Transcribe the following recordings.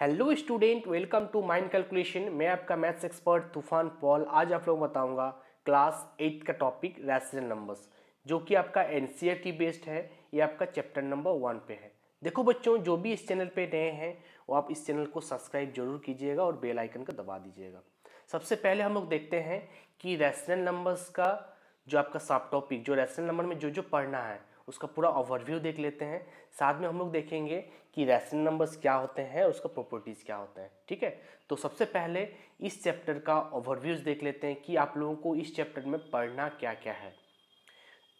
hello student welcome to mind calculation मैं आपका maths expert तूफान पॉल आज आप लोग बताऊंगा क्लास एट का टॉपिक रैशनल नंबर्स जो कि आपका एन बेस्ड है ये आपका चैप्टर नंबर वन पे है देखो बच्चों जो भी इस चैनल पे नए हैं वो आप इस चैनल को सब्सक्राइब जरूर कीजिएगा और बेलाइकन का दबा दीजिएगा सबसे पहले हम लोग देखते हैं कि रैशनल नंबर्स का जो आपका सब टॉपिक जो रैशनल नंबर में जो जो पढ़ना है उसका पूरा ओवरव्यू देख लेते हैं साथ में हम लोग देखेंगे कि रैशनल नंबर्स क्या होते हैं उसका प्रॉपर्टीज़ क्या होते हैं ठीक है तो सबसे पहले इस चैप्टर का ओवरव्यूज देख लेते हैं कि आप लोगों को इस चैप्टर में पढ़ना क्या क्या है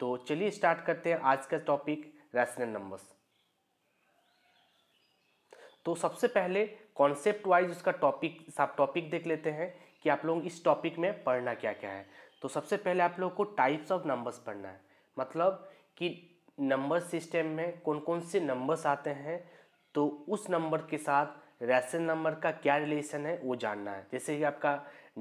तो चलिए स्टार्ट करते हैं आज का टॉपिक रैशनल नंबर्स तो सबसे पहले कॉन्सेप्ट वाइज उसका टॉपिक सब टॉपिक देख लेते हैं कि आप लोग इस टॉपिक में पढ़ना क्या क्या है तो सबसे पहले आप लोगों को टाइप्स ऑफ नंबर्स पढ़ना है मतलब कि नंबर सिस्टम में कौन कौन से नंबर्स आते हैं तो उस नंबर के साथ रैशनल नंबर का क्या रिलेशन है वो जानना है जैसे कि आपका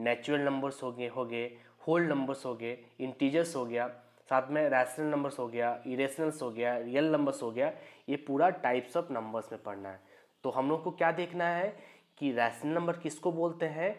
नेचुरल नंबर्स हो गए हो गए होल नंबर्स हो गए इंटीजर्स हो गया साथ में रैशनल नंबर्स हो गया इरेशनल्स हो गया रियल नंबर्स हो गया ये पूरा टाइप्स ऑफ नंबर्स में पढ़ना है तो हम लोग को क्या देखना है कि रैशनल नंबर किसको बोलते हैं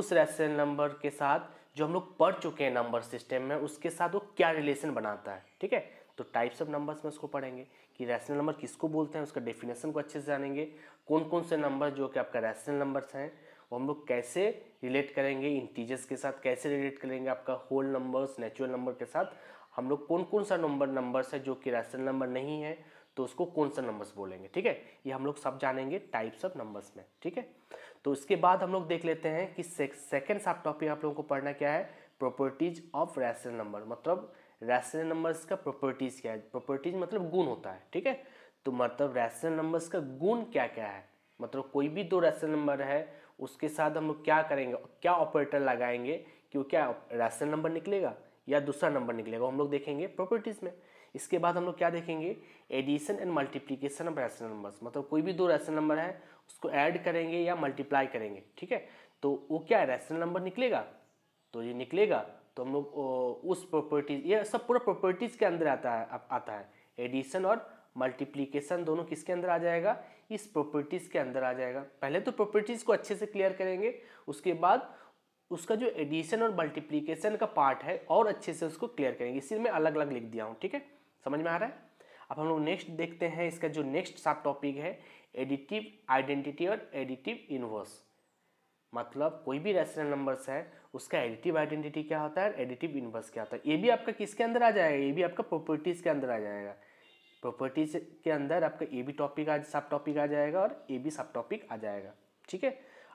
उस रैशनल नंबर के साथ जो हम लोग पढ़ चुके हैं नंबर सिस्टम में उसके साथ वो क्या रिलेशन बनाता है ठीक है तो टाइप्स ऑफ नंबर्स में उसको पढ़ेंगे कि रैशनल नंबर किसको बोलते हैं उसका डेफिनेशन को अच्छे से जानेंगे कौन कौन से नंबर जो कि आपका रैशनल नंबर्स हैं वो हम लोग कैसे रिलेट करेंगे इंटीजर्स के साथ कैसे रिलेट करेंगे आपका होल नंबर्स नेचुरल नंबर के साथ हम लोग कौन कौन सा नंबर नंबर्स है जो कि रैशनल नंबर नहीं है तो उसको कौन सा नंबर्स बोलेंगे ठीक है ये हम लोग सब जानेंगे टाइप्स ऑफ नंबर्स में ठीक है तो इसके बाद हम लोग देख लेते हैं कि सेकेंड सब टॉपिक आप लोगों को पढ़ना क्या है प्रॉपर्टीज ऑफ रैशनल नंबर मतलब रैशनल नंबर्स का प्रॉपर्टीज़ क्या है प्रॉपर्टीज मतलब गुण होता है ठीक है तो मतलब रैशनल नंबर्स का गुण क्या क्या है मतलब कोई भी दो रैशनल नंबर है उसके साथ हम लोग क्या करेंगे क्या ऑपरेटर लगाएंगे कि वो क्या रैशनल नंबर निकलेगा या दूसरा नंबर निकलेगा हम लोग देखेंगे प्रॉपर्टीज़ में इसके बाद हम लोग क्या देखेंगे addition and multiplication of rational numbers मतलब कोई भी दो रैशनल नंबर है उसको ऐड करेंगे या मल्टीप्लाई करेंगे ठीक है तो वो क्या रैशनल नंबर निकलेगा तो ये निकलेगा तो हम लोग उस प्रॉपर्टीज ये सब पूरा प्रॉपर्टीज के अंदर आता है आता है एडिशन और मल्टीप्लीकेशन दोनों किसके अंदर आ जाएगा इस प्रॉपर्टीज के अंदर आ जाएगा पहले तो प्रॉपर्टीज को अच्छे से क्लियर करेंगे उसके बाद उसका जो एडिशन और मल्टीप्लीकेशन का पार्ट है और अच्छे से उसको क्लियर करेंगे इसी मैं अलग अलग लिख दिया हूँ ठीक है समझ में आ रहा है अब हम लोग नेक्स्ट देखते हैं इसका जो नेक्स्ट सब टॉपिक है एडिटिव आइडेंटिटी और एडिटिव इनवर्स मतलब कोई भी रैशनल नंबर्स है उसका एडिटिव आइडेंटिटी क्या होता है एडिटिव इनवर्स क्या होता है ये भी आपका किसके अंदर आ जाएगा ये भी आपका प्रॉपर्टीज़ के अंदर आ जाएगा प्रॉपर्टीज के अंदर आपका ए भी टॉपिक आ सब टॉपिक आ जाएगा और ए भी सब टॉपिक आ जाएगा ठीक है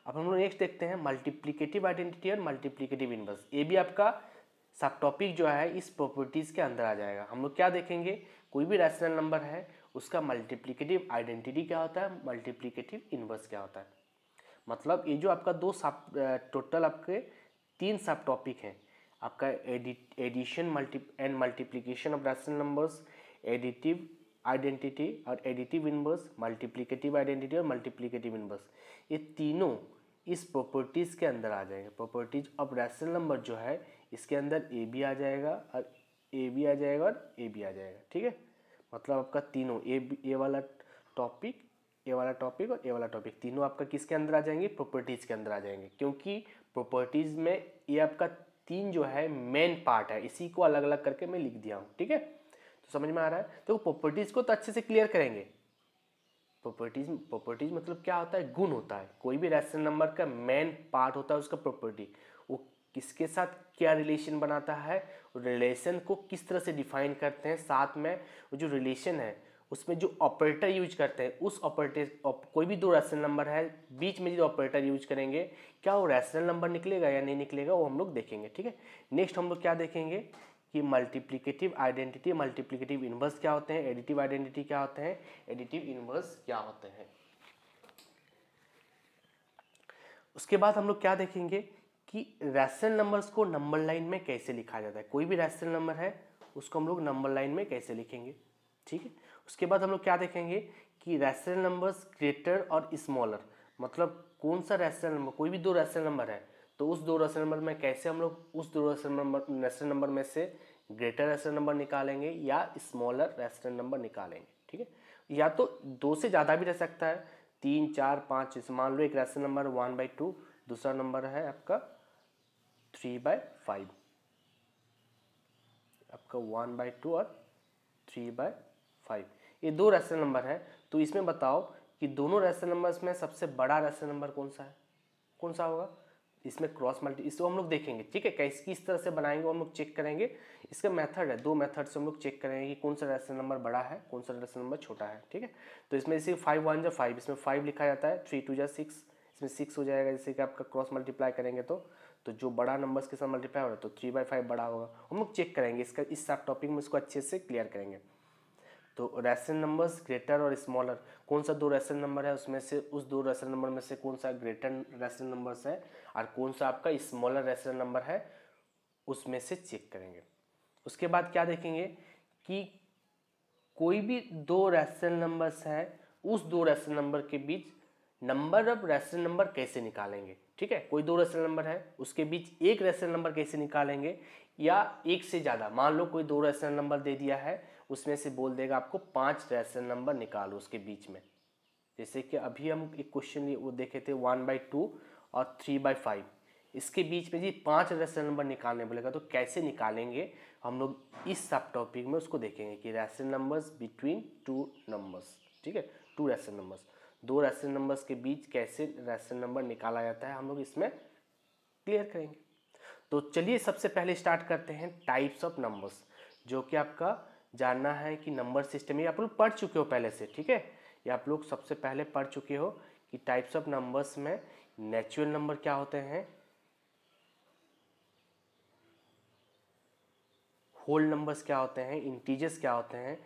अब हम लोग नेक्स्ट देखते हैं मल्टीप्लीकेटिव आइडेंटिटी और मल्टीप्लीकेटिव इनवर्स ये भी आपका सब टॉपिक जो है इस प्रॉपर्टीज़ के अंदर आ जाएगा हम लोग क्या देखेंगे कोई भी रैशनल नंबर है उसका मल्टीप्लीकेटिव आइडेंटिटी क्या होता है मल्टीप्लीकेटिव इनवर्स क्या होता है मतलब ये जो आपका दो सब टोटल आपके तीन सब टॉपिक हैं आपका addition multi and multiplication of rational numbers additive identity और एडिटिव इनवर्स मल्टीप्लीकेटिव आइडेंटिटी और मल्टीप्लीकेटिव इनवर्स ये तीनों इस प्रॉपर्टीज़ के अंदर आ जाएंगे प्रॉपर्टीज ऑफ रैशनल नंबर जो है इसके अंदर ए भी आ जाएगा और ए भी आ जाएगा और ए भी आ जाएगा ठीक है मतलब आपका तीनों ए ए वाला टॉपिक ए वाला टॉपिक और ए वाला टॉपिक तीनों आपका किसके अंदर आ जाएंगे प्रॉपर्टीज़ के अंदर आ जाएंगे क्योंकि प्रॉपर्टीज़ में ये आपका तीन जो है मेन पार्ट है इसी को अलग अलग करके मैं लिख दिया हूँ ठीक है तो समझ में आ रहा है तो प्रॉपर्टीज़ को तो अच्छे से क्लियर करेंगे प्रॉपर्टीज प्रॉपर्टीज मतलब क्या होता है गुण होता है कोई भी रेशनल नंबर का मेन पार्ट होता है उसका प्रॉपर्टी वो किसके साथ क्या रिलेशन बनाता है रिलेशन को किस तरह से डिफाइन करते हैं साथ में वो जो रिलेशन है उसमें जो ऑपरेटर यूज करते हैं उस ऑपरेटर कोई भी दो रैशनल नंबर है बीच में जो ऑपरेटर यूज करेंगे क्या वो रैशनल नंबर निकलेगा या नहीं निकलेगा वो हम लोग देखेंगे ठीक है नेक्स्ट हम लोग क्या देखेंगे कि मल्टीप्लीकेटिव आइडेंटिटी मल्टीप्लीकेटिव इन्वर्स क्या होते हैं एडिटिव आइडेंटिटी क्या होते हैं एडिटिव इन्वर्स क्या होते हैं उसके बाद हम लोग क्या देखेंगे कि रैशनल नंबर्स को नंबर लाइन में कैसे लिखा जाता है कोई भी रैशनल नंबर है उसको हम लोग नंबर लाइन में कैसे लिखेंगे ठीक है उसके बाद हम लोग क्या देखेंगे कि रैशनल नंबर्स ग्रेटर और स्मॉलर मतलब कौन सा रैशनल नंबर कोई भी दो रैशनल नंबर है तो उस दो रैशनल नंबर में कैसे हम लोग उस दो रैशनल नंबर रैशनल नंबर में से ग्रेटर रैशनल नंबर निकालेंगे या स्मॉलर रैशनल नंबर निकालेंगे ठीक है या तो दो से ज़्यादा भी रह सकता है तीन चार पाँच जैसे मान लो एक rational number one by two दूसरा नंबर है आपका थ्री बाय फाइव आपका वन बाई टू और थ्री बाय फाइव ये दो रेशनल नंबर हैं तो इसमें बताओ कि दोनों रेशनल नंबर्स में सबसे बड़ा रेशनल नंबर कौन सा है कौन सा होगा इसमें क्रॉस मल्टी इसको हम लोग देखेंगे ठीक है कैसे किस तरह से बनाएंगे हम लोग चेक करेंगे इसका मेथड है दो मेथड से हम लोग चेक करेंगे कि कौन सा रेशनल नंबर बड़ा है कौन सा रेशनल नंबर छोटा है ठीक है तो इसमें जैसे फाइव वन जो फाइव इसमें फाइव लिखा जाता है थ्री टू जो सिक्स इसमें सिक्स हो जाएगा जैसे कि आपका क्रॉस मल्टीप्लाई करेंगे तो तो जो बड़ा नंबर्स के साथ मल्टीप्लाई हो रहा है तो थ्री बाई फाइव बड़ा होगा हम लोग चेक करेंगे इसका इस सब टॉपिक में इसको अच्छे से क्लियर करेंगे तो रैशनल नंबर्स ग्रेटर और स्मॉलर कौन सा दो रैशनल नंबर है उसमें से उस दो रैशनल नंबर में से कौन सा ग्रेटर रैशनल नंबर्स है और कौन सा आपका स्मॉलर रैशनल नंबर है उसमें से चेक करेंगे उसके बाद क्या देखेंगे कि कोई भी दो रैशनल नंबर्स हैं उस दो रैशनल नंबर के बीच नंबर ऑफ रैशनल नंबर कैसे निकालेंगे ठीक है कोई दो रैशनल नंबर है उसके बीच एक रैशनल नंबर कैसे निकालेंगे या एक से ज़्यादा मान लो कोई दो रैशनल नंबर दे दिया है उसमें से बोल देगा आपको पाँच रेशन नंबर निकालो उसके बीच में जैसे कि अभी हम एक क्वेश्चन वो देखे थे वन बाई टू और थ्री बाई फाइव इसके बीच में जी पांच रेशन नंबर निकालने बोलेगा तो कैसे निकालेंगे हम लोग इस सब टॉपिक में उसको देखेंगे कि rational numbers between two numbers ठीक है टू रेशन नंबर्स दो रेशन नंबर्स के बीच कैसे रेशन नंबर निकाला जाता है हम लोग इसमें क्लियर करेंगे तो चलिए सबसे पहले स्टार्ट करते हैं टाइप्स ऑफ नंबर्स जो कि आपका जानना है कि नंबर सिस्टम ये आप लोग पढ़ चुके हो पहले से ठीक है ये आप लोग सबसे पहले पढ़ चुके हो कि टाइप्स ऑफ नंबर्स में नेचुरल नंबर क्या होते हैं होल नंबर्स क्या होते हैं इंटीजर्स क्या होते हैं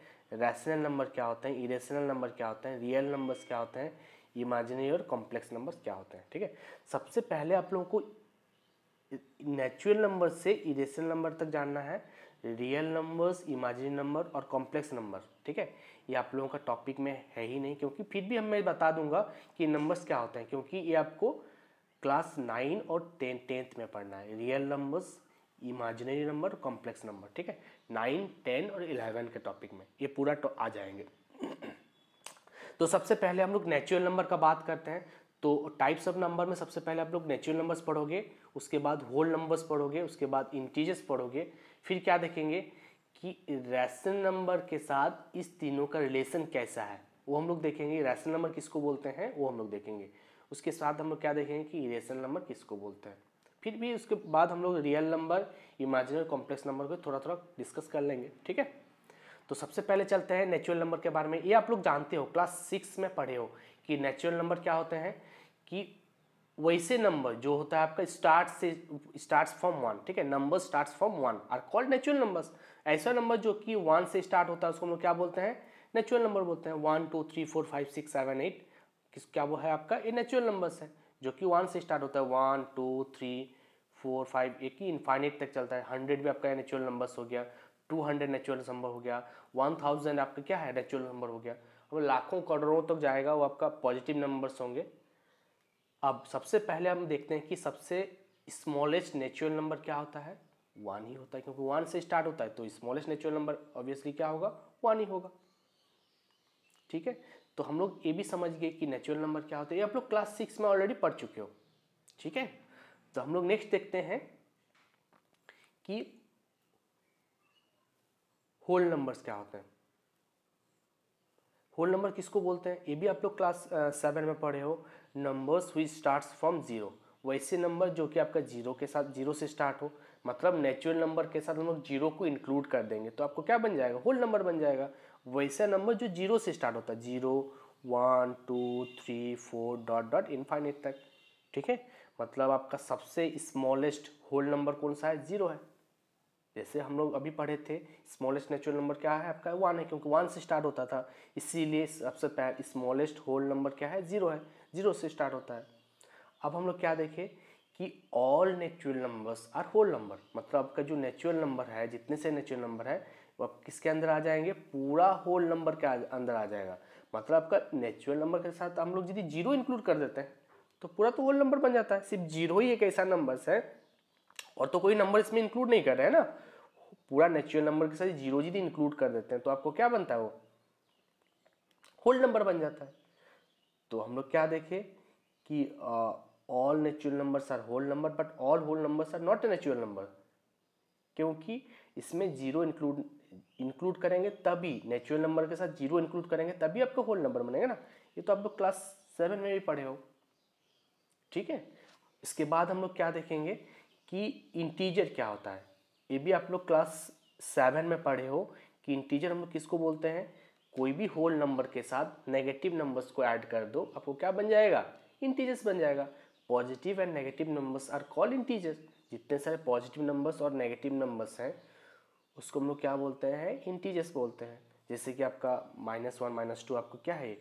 रैशनल नंबर क्या होते हैं इरेशनल नंबर क्या होते हैं रियल नंबर्स क्या होते हैं इमेजिनरी और कॉम्प्लेक्स नंबर्स क्या होते हैं ठीक है सबसे पहले आप लोगों को नेचुरल नंबर से इरेशनल नंबर तक जानना है रियल नंबर्स इमेजिनरी नंबर और कॉम्प्लेक्स नंबर ठीक है ये आप लोगों का टॉपिक में है ही नहीं क्योंकि फिर भी हम मैं बता दूंगा कि नंबर्स क्या होते हैं क्योंकि ये आपको क्लास नाइन और टेन टेंथ में पढ़ना है real numbers imaginary number complex number ठीक है नाइन टेन और इलेवन के टॉपिक में ये पूरा तो आ जाएंगे तो सबसे पहले हम लोग नेचुरल नंबर का बात करते हैं तो टाइप्स ऑफ नंबर में सबसे पहले आप लोग नेचुरल नंबर्स पढ़ोगे उसके बाद होल नंबर्स पढ़ोगे उसके बाद इंटीजर्स पढ़ोगे फिर क्या देखेंगे कि रैशनल नंबर के साथ इस तीनों का रिलेशन कैसा है वो हम लोग देखेंगे रैशनल नंबर किसको बोलते हैं वो हम लोग देखेंगे उसके साथ हम लोग क्या देखेंगे कि रेशन नंबर किसको बोलते हैं फिर भी उसके बाद हम लोग real number imaginary complex number को थोड़ा थोड़ा डिस्कस कर लेंगे ठीक है तो सबसे पहले चलते हैं नेचुरल नंबर के बारे में ये आप लोग जानते हो क्लास सिक्स में पढ़े हो कि नेचुरल नंबर क्या होते हैं कि वैसे नंबर जो होता है आपका स्टार्ट से स्टार्ट फ्रॉम वन ठीक है number start from one are called natural numbers ऐसा नंबर जो कि वन से स्टार्ट होता है उसको हम लोग क्या बोलते हैं नेचुरल नंबर बोलते हैं one two three four five six seven eight किस क्या वो है आपका ये नेचुरल नंबर्स है जो कि वन से स्टार्ट होता है one two three four five एक ही इन्फाइनेट तक चलता है हंड्रेड भी आपका नेचुरल नंबर्स हो गया टू हंड्रेड नेचुरल नंबर हो गया वन थाउजेंड आपका क्या है नेचुरल नंबर हो गया अब लाखों करोड़ों तक तो जाएगा वो आपका पॉजिटिव नंबर्स होंगे अब सबसे पहले हम देखते हैं कि सबसे स्मॉलेस्ट नेचुरल नंबर क्या होता है वन ही होता है क्योंकि वन से स्टार्ट होता है तो स्मॉलेस्ट नेचुरल नंबर ऑब्वियसली क्या होगा वन ही होगा ठीक है तो हम लोग ये भी समझ गए कि नेचुरल नंबर क्या होता है ये आप लोग क्लास सिक्स में ऑलरेडी पढ़ चुके हो ठीक है तो हम लोग नेक्स्ट देखते हैं कि होल नंबर्स क्या होते हैं होल नंबर किसको बोलते हैं ये भी आप लोग क्लास सेवन में पढ़े हो नंबर्स हुई स्टार्ट्स फ्रॉम ज़ीरो वैसे नंबर जो कि आपका जीरो के साथ जीरो से स्टार्ट हो मतलब नेचुरल नंबर के साथ हम लोग जीरो को इंक्लूड कर देंगे तो आपको क्या बन जाएगा होल नंबर बन जाएगा वैसा नंबर जो जीरो से स्टार्ट होता है zero one two three four dot dot infinite तक ठीक है मतलब आपका सबसे स्मॉलेस्ट होल नंबर कौन सा है जीरो है जैसे हम लोग अभी पढ़े थे स्मॉलेस्ट नेचुरल नंबर क्या है आपका वन है क्योंकि वन से स्टार्ट होता था इसीलिए सबसे पहले स्मॉलेस्ट होल नंबर क्या है जीरो है जीरो से स्टार्ट होता है अब हम लोग क्या देखें कि all natural numbers are whole number मतलब आपका जो नेचुरल नंबर है जितने से नेचुरल नंबर है वो आप किसके अंदर आ जाएंगे पूरा होल नंबर के अंदर आ जाएगा मतलब आपका नेचुरल नंबर के साथ हम लोग यदि जीरो इंक्लूड कर देते हैं तो पूरा तो होल नंबर बन जाता है सिर्फ जीरो ही एक ऐसा नंबर्स है और तो कोई नंबर इसमें इंक्लूड नहीं कर रहे हैं ना पूरा नेचुरल नंबर के साथ जीरो जी इंक्लूड कर देते हैं तो आपको क्या बनता है वो होल नंबर बन जाता है तो हम लोग क्या देखें कि all natural numbers are whole number but all whole numbers are not a natural number क्योंकि इसमें जीरो इंक्लूड इंक्लूड करेंगे तभी नेचुरल नंबर के साथ जीरो इंक्लूड करेंगे तभी आपका होल नंबर बनेगा ना ये तो आप लोग क्लास सेवन में भी पढ़े हो ठीक है इसके बाद हम लोग क्या देखेंगे कि इंटीजर क्या होता है ये भी आप लोग क्लास सेवन में पढ़े हो कि इंटीजर हम लोग किसको बोलते हैं कोई भी होल नंबर के साथ नेगेटिव नंबर्स को ऐड कर दो आपको क्या बन जाएगा इंटीजर्स बन जाएगा positive and negative numbers are call integers जितने सारे पॉजिटिव नंबर्स और नेगेटिव नंबर्स हैं उसको हम लोग क्या बोलते हैं इंटीजर्स बोलते हैं जैसे कि आपका माइनस वन माइनस टू आपको क्या है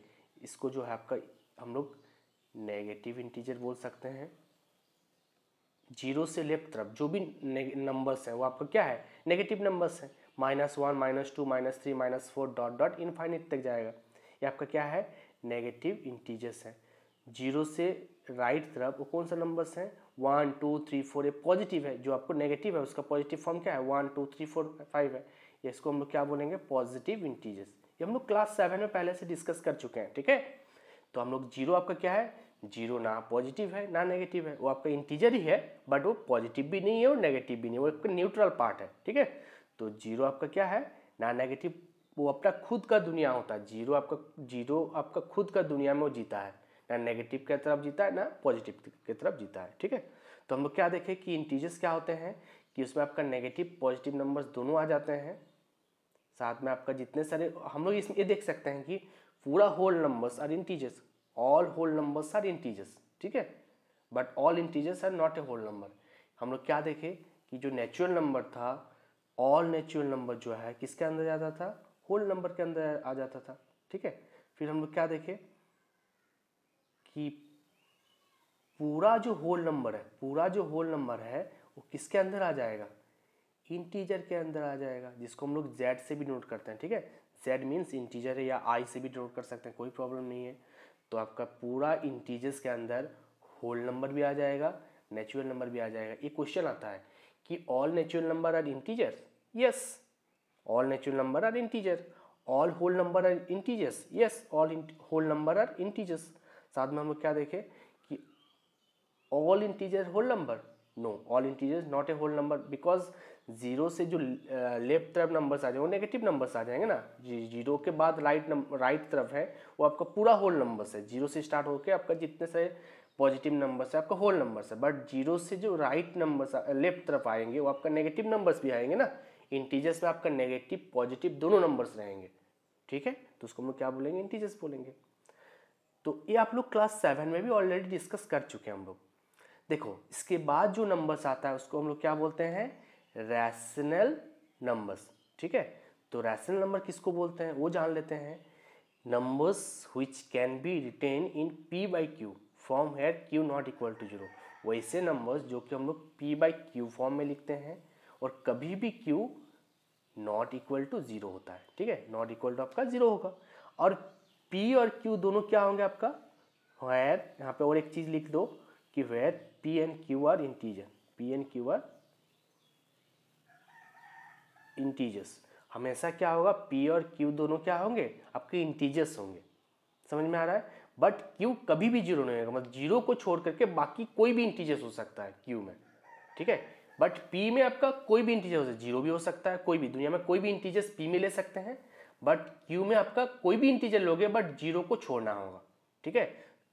इसको जो है आपका हम लोग नेगेटिव इंटीजर बोल सकते हैं जीरो से लेफ्ट तरफ जो भी नंबर्स हैं वो आपका क्या है नेगेटिव नंबर्स हैं minus one minus two minus three minus four dot dot infinite तक जाएगा ये आपका क्या है नेगेटिव इंटीजर्स है जीरो से राइट right तरफ वो कौन सा नंबर्स हैं वन टू थ्री फोर ये पॉजिटिव है जो आपको नेगेटिव है उसका पॉजिटिव फॉर्म क्या है one two three four five है ये इसको हम लोग क्या बोलेंगे पॉजिटिव इंटीजर्स ये हम लोग क्लास सेवन में पहले से डिस्कस कर चुके हैं ठीक है तो हम लोग जीरो आपका क्या है जीरो ना पॉजिटिव है ना नेगेटिव है वो आपका इंटीजर ही है बट वो पॉजिटिव भी नहीं है और नेगेटिव भी नहीं है वो न्यूट्रल पार्ट है ठीक है तो जीरो आपका क्या है ना नेगेटिव वो अपना खुद का दुनिया होता है जीरो आपका जीरो आपका खुद का दुनिया में वो जीता है ना नेगेटिव की तरफ जीता है ना पॉजिटिव की तरफ जीता है ठीक है तो हम लोग क्या देखें कि इंटीजर्स क्या होते हैं कि उसमें आपका नेगेटिव पॉजिटिव नंबर्स दोनों आ जाते हैं साथ में आपका जितने सारे हम लोग इसमें ये देख सकते हैं कि पूरा whole numbers are integers all whole numbers are integers ठीक है but all integers are not a whole number हम लोग क्या देखें कि जो नेचुरल नंबर था ऑल नेचुरल नंबर जो है किसके अंदर जाता था होल नंबर के अंदर आ जाता था ठीक है फिर हम लोग क्या देखें कि पूरा जो होल नंबर है पूरा जो होल नंबर है वो किसके अंदर आ जाएगा इंटीजर के अंदर आ जाएगा जिसको हम लोग जेड से भी नोट करते हैं ठीक है जेड मीन्स इंटीजर है या आई से भी नोट कर सकते हैं कोई प्रॉब्लम नहीं है तो आपका पूरा इंटीजर्स के अंदर होल नंबर भी आ जाएगा नेचुरल नंबर भी आ जाएगा ये क्वेश्चन आता है कि all natural number are integer yes all natural number are integer all whole number are integers yes all whole number are integers साथ में हम लोग क्या देखें कि all integer whole number no all integer not a whole number because zero से जो left uh, तरफ नंबर्स आ जाएंगे नेगेटिव नंबर्स आ जाएंगे ना जीरो के बाद राइट नंबर राइट तरफ है वो आपका पूरा होल नंबर्स है जीरो से स्टार्ट होकर आपका जितने सारे पॉजिटिव नंबर्स है आपका होल नंबर्स है बट जीरो से जो राइट नंबर्स लेफ्ट तरफ आएंगे वो आपका नेगेटिव नंबर्स भी आएंगे ना इंटीजर्स में आपका नेगेटिव पॉजिटिव दोनों नंबर्स रहेंगे ठीक है तो उसको हम लोग क्या बोलेंगे इंटीजर्स बोलेंगे तो ये आप लोग क्लास सेवन में भी ऑलरेडी डिस्कस कर चुके हैं हम लोग देखो इसके बाद जो नंबर्स आता है उसको हम लोग क्या बोलते हैं रैशनल नंबर्स ठीक है तो रैशनल नंबर किसको बोलते हैं वो जान लेते हैं numbers which can be written in P by Q form है q not equal to zero वैसे नंबर्स जो कि हम लोग पी बाई क्यू फॉर्म में लिखते हैं और कभी भी q not equal to zero होता है ठीक है नॉट इक्वल टू आपका ज़ीरो होगा और पी और क्यू दोनों क्या होंगे आपका वेयर यहाँ पे और एक चीज़ लिख दो कि where p and q are integer p and q are integers हमेशा क्या होगा पी और क्यू दोनों क्या होंगे आपके इंटीजर्स होंगे समझ में आ रहा है बट क्यू कभी भी जीरो नहीं होगा मतलब जीरो को छोड़ करके बाकी कोई भी इंटीजर्स हो सकता है क्यू में ठीक है बट पी में आपका कोई भी इंटीजर हो सकता है जीरो भी हो सकता है कोई भी दुनिया में कोई भी इंटीजर्स पी में ले सकते हैं बट क्यू में आपका कोई भी इंटीजर लोगे बट जीरो को छोड़ना होगा ठीक है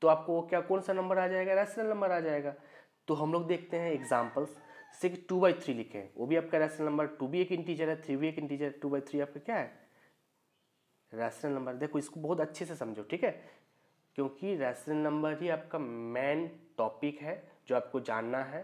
तो आपको क्या कौन सा नंबर आ जाएगा रैशनल नंबर आ जाएगा तो हम लोग देखते हैं एग्जाम्पल्स जैसे टू बाई थ्री लिखे हैं वो भी आपका रैशनल नंबर टू भी एक इंटीजर है थ्री भी एक इंटीजर टू बाई थ्री आपका क्या है रैशनल नंबर देखो इसको बहुत अच्छे से समझो ठीक है क्योंकि रेसिडेंट नंबर ही आपका मेन टॉपिक है जो आपको जानना है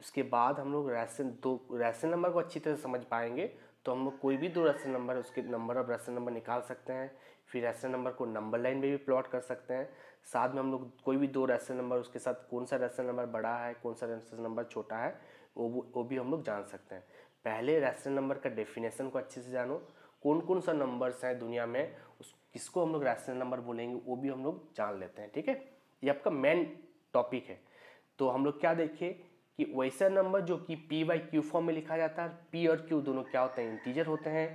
उसके बाद हम लोग रेसिडेंट दो रेसिडेंट नंबर को अच्छी तरह समझ पाएंगे तो हम लोग कोई भी दो रेसिडेंट नंबर उसके नंबर ऑफ रेसिडेंट नंबर निकाल सकते हैं फिर रेसिडेंट नंबर को नंबर लाइन में भी प्लॉट कर सकते हैं साथ में हम लोग कोई भी दो रेसिडेंट नंबर उसके साथ कौन सा रेसिडेंट नंबर बड़ा है कौन सा रेसिडेंट नंबर छोटा है वो वो भी हम लोग जान सकते हैं पहले रेसिडेंट नंबर का डेफिनेशन को अच्छे से जानो कौन कौन सा नंबर्स हैं दुनिया में इसको हम लोग रैशनल नंबर बोलेंगे वो भी हम लोग जान लेते हैं ठीक है ये आपका मेन टॉपिक है तो हम लोग क्या देखें कि वैसा नंबर जो कि पी बाई क्यू फॉर्म में लिखा जाता है पी और क्यू दोनों क्या होते हैं इंटीजर होते हैं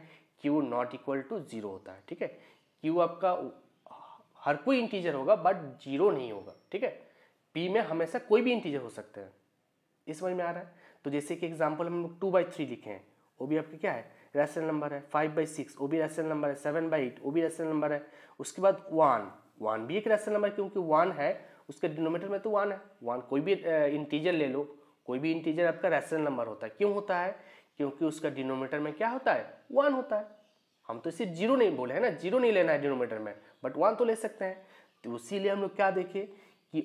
q not equal to zero होता है ठीक है क्यू आपका हर कोई इंटीजर होगा बट जीरो नहीं होगा ठीक है पी में हमेशा कोई भी इंटीजर हो सकते हैं इस समझ में आ रहा है तो जैसे कि एग्जाम्पल हम लोग टू बाई थ्री लिखे हैं वो भी आपके क्या है रैशनल नंबर है फाइव बाई सिक्स वो भी रैशनल नंबर है सेवन बाई एट वो भी रैशनल नंबर है उसके बाद वन वन भी एक रैशनल नंबर क्योंकि वन है उसके डिनोमीटर में तो वन है वन कोई भी इंटीजर ले लो कोई भी इंटीजर आपका रैशनल नंबर होता है क्यों होता है क्योंकि उसका डिनोमीटर में क्या होता है वन होता है हम तो इसे जीरो नहीं बोले हैं ना जीरो नहीं लेना है डिनोमीटर में बट वन तो ले सकते हैं तो उसी हम लोग क्या देखें कि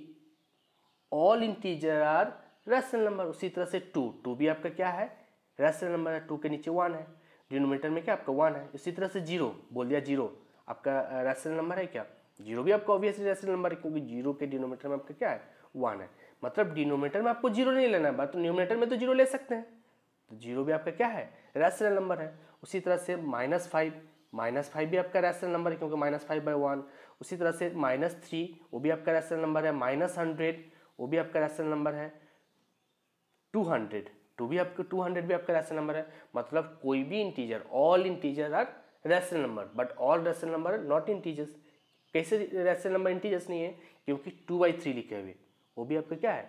all integer are rational number उसी तरह से टू टू भी आपका क्या है रैशनल नंबर है टू के नीचे वन है डिनोमीटर में क्या आपका वन है इसी तरह से जीरो बोल दिया जीरो आपका रैशनल नंबर है क्या जीरो भी आपका ऑब्वियसली रैशनल नंबर है क्योंकि जीरो के डिनोमीटर में आपका क्या है वन है मतलब डिनोमीटर में आपको जीरो नहीं लेना है तो न्यूमिनेटर में तो जीरो ले सकते हैं तो जीरो भी आपका क्या है रैशनल नंबर है उसी तरह से माइनस फाइव माइनस फाइव भी आपका रैशनल नंबर है क्योंकि माइनस फाइव बाई वन उसी तरह से माइनस थ्री वो भी आपका रैशनल नंबर है माइनस हंड्रेड वो भी आपका रैशनल नंबर है टू हंड्रेड टू भी आपके टू हंड्रेड भी आपका रैशनल नंबर है मतलब कोई भी integer all integer are rational number but all rational number are not integers कैसे रैशनल नंबर इंटीजर्स नहीं है क्योंकि टू बाई थ्री लिखे हुए वो भी आपका क्या है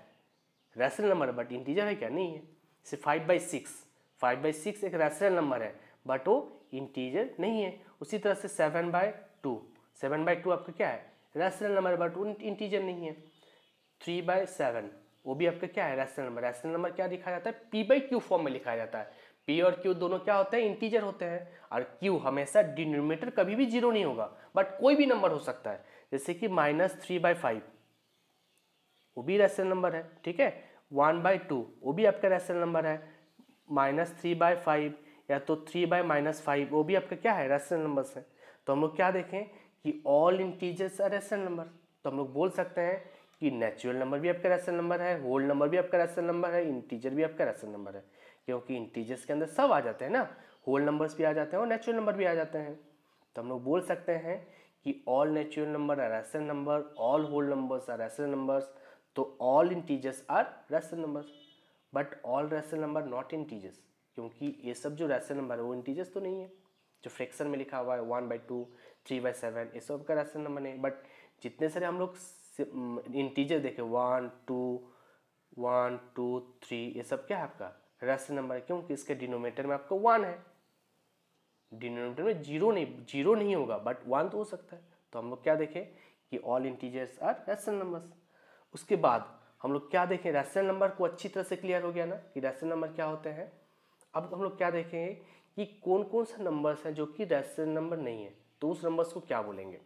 रैशनल नंबर है बट इंटीजर है क्या नहीं है जैसे five by six five by six एक रेशनल नंबर है बट वो इंटीजर नहीं है उसी तरह से seven by two seven by two आपका क्या है रेशनल नंबर बट वो इंटीजर नहीं है थ्री बाय सेवन वो भी आपका क्या है रैशनल नंबर रैशनल नंबर क्या लिखा जाता है पी बाई क्यू फॉर्म में लिखा जाता है पी और क्यू दोनों क्या होते हैं इंटीजर होते हैं और क्यू हमेशा डिनोमिनेटर कभी भी जीरो नहीं होगा बट कोई भी नंबर हो सकता है जैसे कि माइनस थ्री बाई फाइव वो भी रैशनल नंबर है ठीक है वन बाई टू वो भी आपका रैशनल नंबर है माइनस थ्री बाय फाइव या तो थ्री बाय माइनस फाइव वो भी आपका क्या है रैशनल नंबर्स है तो हम लोग क्या देखें कि all integers are rational number तो हम लोग बोल सकते हैं कि नेचुरल नंबर भी आपका रैशनल नंबर है होल नंबर भी आपका रैशनल नंबर है इंटीजर भी आपका रैशनल नंबर है क्योंकि इंटीजर्स के अंदर सब आ जाते हैं ना होल नंबर्स भी आ जाते हैं और नेचुरल नंबर भी आ जाते हैं तो हम लोग बोल सकते हैं कि all natural number are rational number all whole numbers are rational numbers तो all integers are rational numbers but all rational number not integers क्योंकि ये सब जो रैशनल नंबर है वो इंटीजर्स तो नहीं है जो फ्रैक्शन में लिखा हुआ है one by two three by seven ये सब का रैशनल नंबर नहीं बट जितने सारे हम लोग इंटीजर देखें one two one two three ये सब क्या है आपका रेस्ट नंबर है क्योंकि इसके डिनोमेटर में आपका वन है डिनोमेटर में जीरो नहीं जीरो नहीं होगा बट वन तो हो सकता है तो हम लोग क्या देखें कि all integers are rational numbers उसके बाद हम लोग क्या देखें रेशनल नंबर को अच्छी तरह से क्लियर हो गया ना कि रेशनल नंबर क्या होते हैं अब हम लोग क्या देखेंगे कि कौन कौन से नंबर्स हैं जो कि रेशनल नंबर नहीं है तो उस नंबर्स को क्या बोलेंगे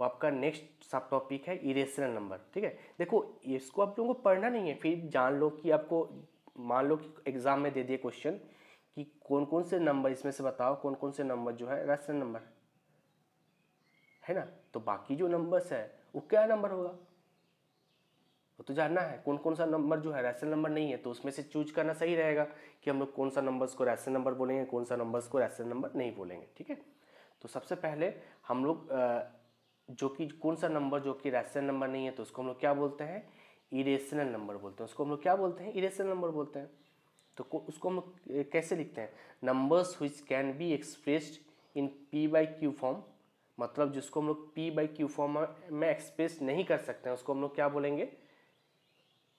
वो आपका नेक्स्ट सब टॉपिक है इरेशनल नंबर ठीक है देखो इसको आप लोगों को पढ़ना नहीं है फिर जान लो कि आपको मान लो कि एग्ज़ाम में दे दिए क्वेश्चन कि कौन कौन से नंबर इसमें से बताओ कौन कौन से नंबर जो है रेशनल नंबर है ना तो बाकी जो नंबर्स है वो क्या नंबर होगा वो तो जानना है कौन कौन सा नंबर जो है रेशनल नंबर नहीं है तो उसमें से चूज करना सही रहेगा कि हम लोग कौन सा नंबर्स को रेशनल नंबर बोलेंगे कौन सा नंबर्स को रेशनल नंबर नहीं बोलेंगे ठीक है तो सबसे पहले हम लोग जो कि कौन सा नंबर जो कि रैशनल नंबर नहीं है तो उसको हम लोग क्या बोलते हैं इरेशनल नंबर बोलते हैं उसको हम लोग क्या बोलते हैं इरेशनल नंबर बोलते हैं तो उसको हम लोग कैसे लिखते हैं numbers which can be expressed in P by Q form मतलब जिसको हम लोग पी बाई क्यू फॉर्म में एक्सप्रेस नहीं कर सकते हैं उसको हम लोग क्या बोलेंगे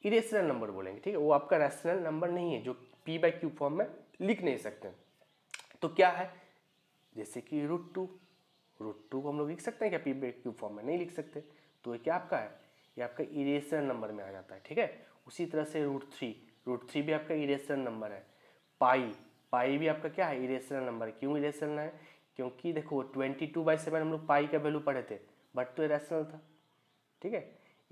इरेशनल नंबर बोलेंगे ठीक है वो आपका रैशनल नंबर नहीं है जो पी बाई क्यू फॉर्म में लिख नहीं सकते तो क्या है जैसे कि रूट टू रूट टू को हम लोग लिख सकते हैं क्या पी बाई क्यूब फॉर्म में नहीं लिख सकते तो ये क्या आपका है ये आपका इरेसर नंबर में आ जाता है ठीक है उसी तरह से रूट थ्री रूट थ्री भी आपका इरेसर नंबर है पाई पाई भी आपका क्या है इरेसनल नंबर क्यों इरेसनल है क्योंकि देखो ट्वेंटी टू बाई सेवन हम लोग पाई का वैल्यू पढ़े थे बट तो इरेसनल था ठीक है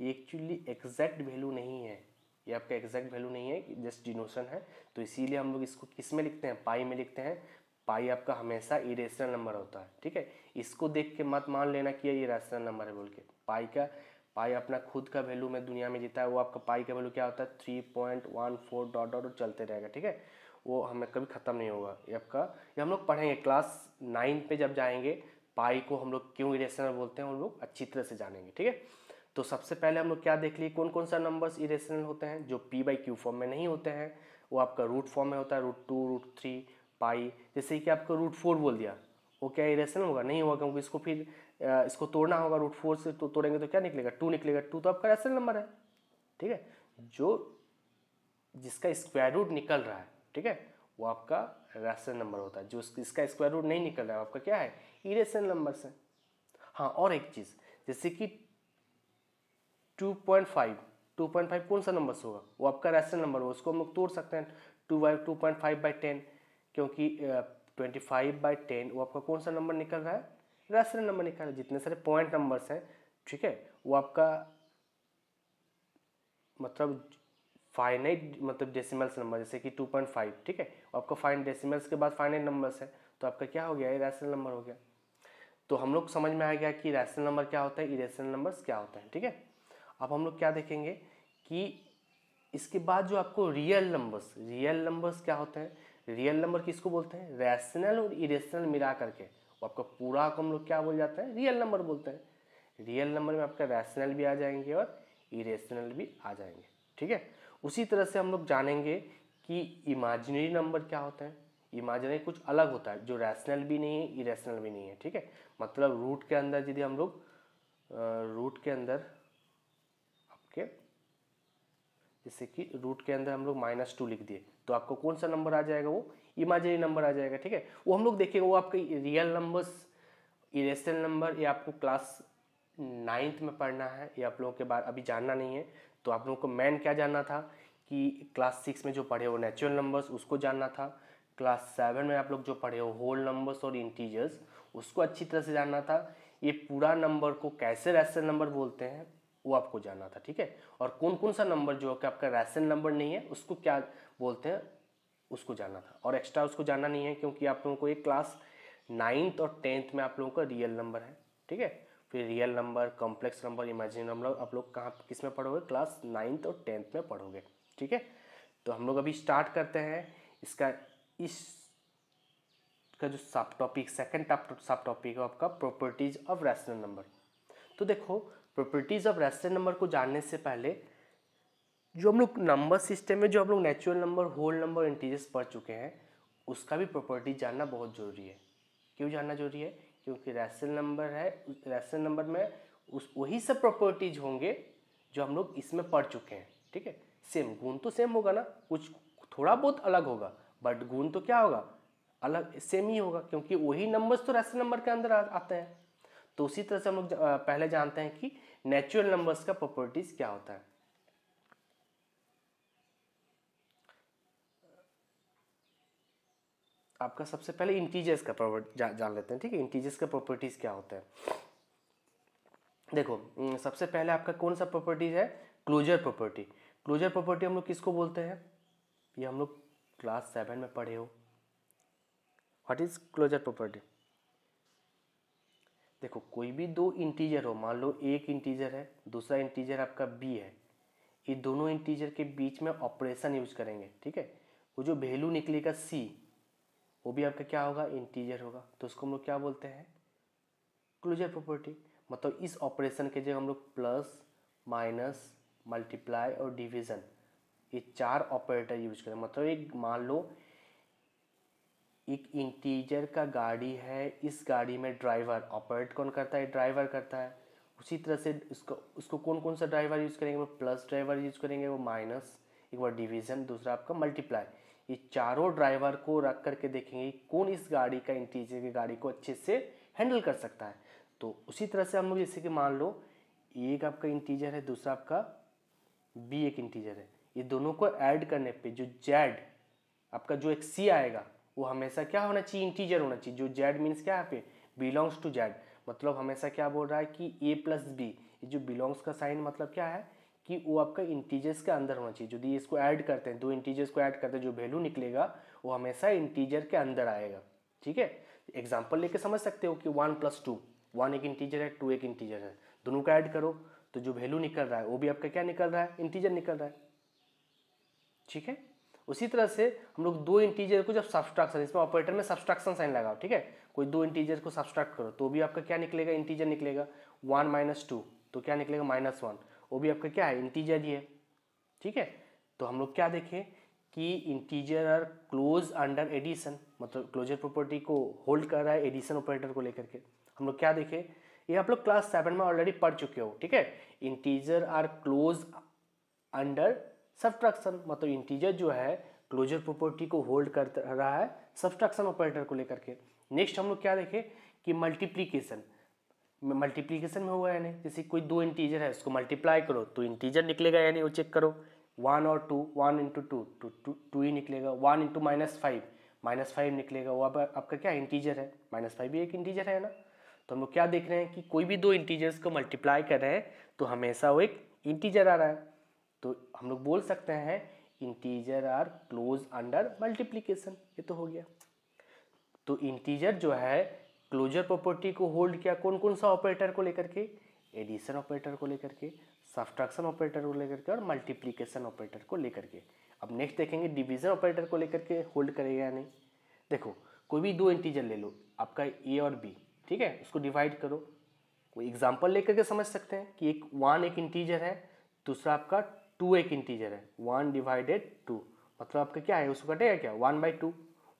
एक्चुअली एग्जैक्ट वैल्यू नहीं है ये आपका एग्जैक्ट वैल्यू नहीं है जस्ट डिनोशन है तो इसीलिए हम लोग इसको किस में लिखते हैं पाई में लिखते हैं पाई आपका हमेशा इरेसनल नंबर होता है ठीक है इसको देख के मत मान लेना कि ये रैशनल नंबर है बोल के पाई का पाई अपना खुद का वैल्यू में दुनिया में जीता है वो आपका पाई का वैल्यू क्या होता है three point one four dot dot चलते रहेगा ठीक है वो हमें कभी ख़त्म नहीं होगा ये आपका ये हम लोग पढ़ेंगे क्लास नाइन पे जब जाएंगे पाई को हम लोग क्यों इरेशनल बोलते हैं हम लोग अच्छी तरह से जानेंगे ठीक है तो सबसे पहले हम लोग क्या देख लिए कौन कौन सा नंबर्स इरेशनल होते हैं जो पी बाई क्यू फॉर्म में नहीं होते हैं वो आपका रूट फॉर्म में होता है root two root three pi जैसे कि आपका रूट फोर बोल दिया वो क्या इरेशनल होगा नहीं होगा क्योंकि इसको फिर इसको तोड़ना होगा रूट फोर से तो तोड़ेंगे तो क्या निकलेगा टू निकलेगा टू तो आपका रेशनल नंबर है ठीक है जो जिसका स्क्वायर रूट निकल रहा है ठीक है वो आपका रेशनल नंबर होता है जो इसका स्क्वायर रूट नहीं निकल रहा है आपका क्या है इरेशनल नंबर से हाँ और एक चीज़ जैसे कि two point five two point five कौन सा नंबर होगा वो आपका रेशनल नंबर होगा उसको हम लोग तोड़ सकते हैं two by two point five by ten क्योंकि ट्वेंटी फाइव बाई टेन वो आपका कौन सा नंबर निकल रहा है रेस्टोरेंट नंबर निकल रहा है जितने सारे पॉइंट नंबर्स हैं ठीक है वो आपका मतलब फाइनाइट मतलब डेसिमल्स नंबर जैसे कि टू पॉइंट फाइव ठीक है आपका फाइन डेसिमल्स के बाद फाइनाइट नंबर्स है तो आपका क्या हो गया इरेशनल नंबर हो गया तो हम लोग समझ में आ गया कि रैशनल नंबर क्या होता है इरेशनल नंबर्स क्या होते हैं ठीक है अब हम लोग क्या देखेंगे कि इसके बाद जो आपको रियल नंबर्स रियल नंबर्स क्या होते हैं रियल नंबर किसको बोलते हैं रैशनल और इरेशनल मिला करके वो आपका पूरा को हम लोग क्या बोल जाते हैं रियल नंबर बोलते हैं रियल नंबर में आपका रैशनल भी आ जाएंगे और इरेशनल भी आ जाएंगे ठीक है उसी तरह से हम लोग जानेंगे कि इमेजिनरी नंबर क्या होते हैं इमेजिनरी कुछ अलग होता है जो रैशनल भी नहीं है इरेशनल भी नहीं है ठीक है मतलब रूट के अंदर यदि हम लोग रूट के अंदर आपके जैसे कि रूट के अंदर हम लोग माइनस टू लिख दिए तो आपको कौन सा नंबर आ जाएगा वो इमेजिनरी नंबर आ जाएगा ठीक है वो हम लोग देखेंगे वो आपके रियल नंबर्स इरेशनल नंबर ये आपको क्लास नाइन्थ में पढ़ना है ये आप लोगों के बाद अभी जानना नहीं है तो आप लोगों को मैन क्या जानना था कि क्लास सिक्स में जो पढ़े हो नेचुरल नंबर्स उसको जानना था क्लास सेवन में आप लोग जो पढ़े हो होल नंबर्स और इंटीजर्स उसको अच्छी तरह से जानना था ये पूरा नंबर को कैसे रैशनल नंबर बोलते हैं वो आपको जानना था ठीक है और कौन कौन सा नंबर जो कि आपका रैशनल नंबर नहीं है उसको क्या बोलते हैं उसको जानना था और एक्स्ट्रा उसको जानना नहीं है क्योंकि आप लोगों को एक क्लास नाइन्थ और टेंथ में आप लोगों का रियल नंबर है ठीक है फिर real number complex number imagine number आप लोग कहाँ किस में पढ़ोगे क्लास नाइन्थ और टेंथ में पढ़ोगे ठीक है तो हम लोग अभी स्टार्ट करते हैं इसका इस का जो सब टॉपिक सेकेंड सब टॉपिक है आपका प्रॉपर्टीज़ ऑफ रैशनल नंबर तो देखो प्रॉपर्टीज़ ऑफ रैशनल नंबर को जानने से पहले जो हम लोग नंबर सिस्टम में जो हम लोग natural number whole number integers पढ़ चुके हैं उसका भी प्रॉपर्टी जानना बहुत ज़रूरी है क्यों जानना जरूरी है क्योंकि रैशनल नंबर है रैशनल नंबर में उस वही सब प्रॉपर्टीज होंगे जो हम लोग इसमें पढ़ चुके हैं ठीक है सेम गुण तो सेम होगा ना कुछ थोड़ा बहुत अलग होगा बट गुण तो क्या होगा अलग सेम ही होगा क्योंकि वही नंबर्स तो रैशनल नंबर के अंदर आ, आते हैं तो उसी तरह से हम लोग पहले जानते हैं कि नेचुरल नंबर्स का प्रॉपर्टीज़ क्या होता है आपका सबसे पहले इंटीजर्स का प्रॉपर्टी जा, जान लेते हैं ठीक है इंटीजर्स का प्रॉपर्टीज़ क्या होता है देखो सबसे पहले आपका कौन सा प्रॉपर्टीज है क्लोजर प्रॉपर्टी क्लोजर प्रॉपर्टी हम लोग किसको बोलते हैं ये हम लोग क्लास सेवन में पढ़े हो व्हाट इज क्लोजर प्रॉपर्टी देखो कोई भी दो इंटीजर हो मान लो एक इंटीजर है दूसरा इंटीजर आपका बी है ये दोनों इंटीजर के बीच में ऑपरेशन यूज करेंगे ठीक है वो जो वैल्यू निकलेगा सी वो भी आपका क्या होगा इंटीजर होगा तो उसको हम लोग क्या बोलते हैं क्लोजर प्रॉपर्टी मतलब इस ऑपरेशन के जगह हम लोग प्लस माइनस मल्टीप्लाई और डिवीज़न ये चार ऑपरेटर यूज करें मतलब एक मान लो एक इंटीजर का गाड़ी है इस गाड़ी में ड्राइवर ऑपरेट कौन करता है ड्राइवर करता है उसी तरह से उसको उसको कौन कौन सा ड्राइवर यूज़ करेंगे वो प्लस ड्राइवर यूज़ करेंगे वो माइनस एक बार डिवीज़न दूसरा आपका मल्टीप्लाई ये चारों ड्राइवर को रख करके देखेंगे कौन इस गाड़ी का इंटीरियर की गाड़ी को अच्छे से हैंडल कर सकता है तो उसी तरह से हम लोग जैसे कि मान लो एक आपका इंटीजर है दूसरा आपका बी एक इंटीजर है ये दोनों को ऐड करने पे जो जेड आपका जो एक सी आएगा वो हमेशा क्या होना चाहिए इंटीजर होना चाहिए जो जेड मीन्स क्या है पे बिलोंग्स टू जेड मतलब हमेशा क्या बोल रहा है कि ए प्लस बी ये जो बिलोंग्स का साइन मतलब क्या है कि वो आपका इंटीजर्स के अंदर होना चाहिए यदि इसको ऐड करते हैं दो इंटीजर्स को ऐड करते हैं जो वैल्यू निकलेगा वो हमेशा इंटीजर के अंदर आएगा ठीक है एग्जाम्पल लेके समझ सकते हो कि वन प्लस टू वन एक इंटीजर है टू एक इंटीजर है दोनों का ऐड करो तो जो वैल्यू निकल रहा है वो भी आपका क्या निकल रहा है इंटीजर निकल रहा है ठीक है उसी तरह से हम लोग दो इंटीजर को जब सब्सट्रैक्शन इसमें ऑपरेटर में सब्सट्रैक्शन साइन लगाओ ठीक है कोई दो इंटीजर को सब्सट्रैक्ट करो तो भी आपका क्या निकलेगा इंटीजर निकलेगा वन माइनस टू तो क्या निकलेगा माइनस वन वो भी आपका क्या है इंटीजर ही है ठीक है तो हम लोग क्या देखें कि integer are close under addition मतलब क्लोजर प्रॉपर्टी को होल्ड कर रहा है एडिशन ऑपरेटर को लेकर के हम लोग क्या देखें ये आप लोग क्लास सेवन में ऑलरेडी पढ़ चुके हो ठीक है integer are close under subtraction मतलब इंटीजर जो है क्लोजर प्रॉपर्टी को होल्ड कर रहा है सब्ट्रैक्शन ऑपरेटर को लेकर के नेक्स्ट हम लोग क्या देखें कि मल्टीप्लीकेशन मल्टीप्लीकेशन में होगा यानी जैसे कोई दो इंटीजर है उसको मल्टीप्लाई करो तो इंटीजर निकलेगा यानी वो चेक करो वन और two one into two two two two ही निकलेगा one into minus five minus five निकलेगा वो अब आपका क्या इंटीजर है माइनस फाइव भी एक इंटीजर है ना तो हम लोग क्या देख रहे हैं कि कोई भी दो इंटीजर्स को मल्टीप्लाई कर रहे हैं तो हमेशा वो एक इंटीजर आ रहा है तो हम लोग बोल सकते हैं integer are close under multiplication ये तो हो गया तो इंटीजर जो है क्लोजर प्रॉपर्टी को होल्ड किया कौन कौन सा ऑपरेटर को लेकर के एडिशन ऑपरेटर को लेकर के सब्ट्रैक्शन ऑपरेटर को लेकर के और मल्टीप्लीकेशन ऑपरेटर को लेकर के अब नेक्स्ट देखेंगे डिवीजन ऑपरेटर को लेकर के होल्ड करेगा या नहीं देखो कोई भी दो इंटीजर ले लो आपका ए और बी ठीक है उसको डिवाइड करो कोई एग्जाम्पल लेकर के समझ सकते हैं कि एक वन एक इंटीजर है दूसरा आपका टू एक इंटीजर है वन डिवाइडेड टू मतलब आपका क्या है उसको कटेगा क्या one by two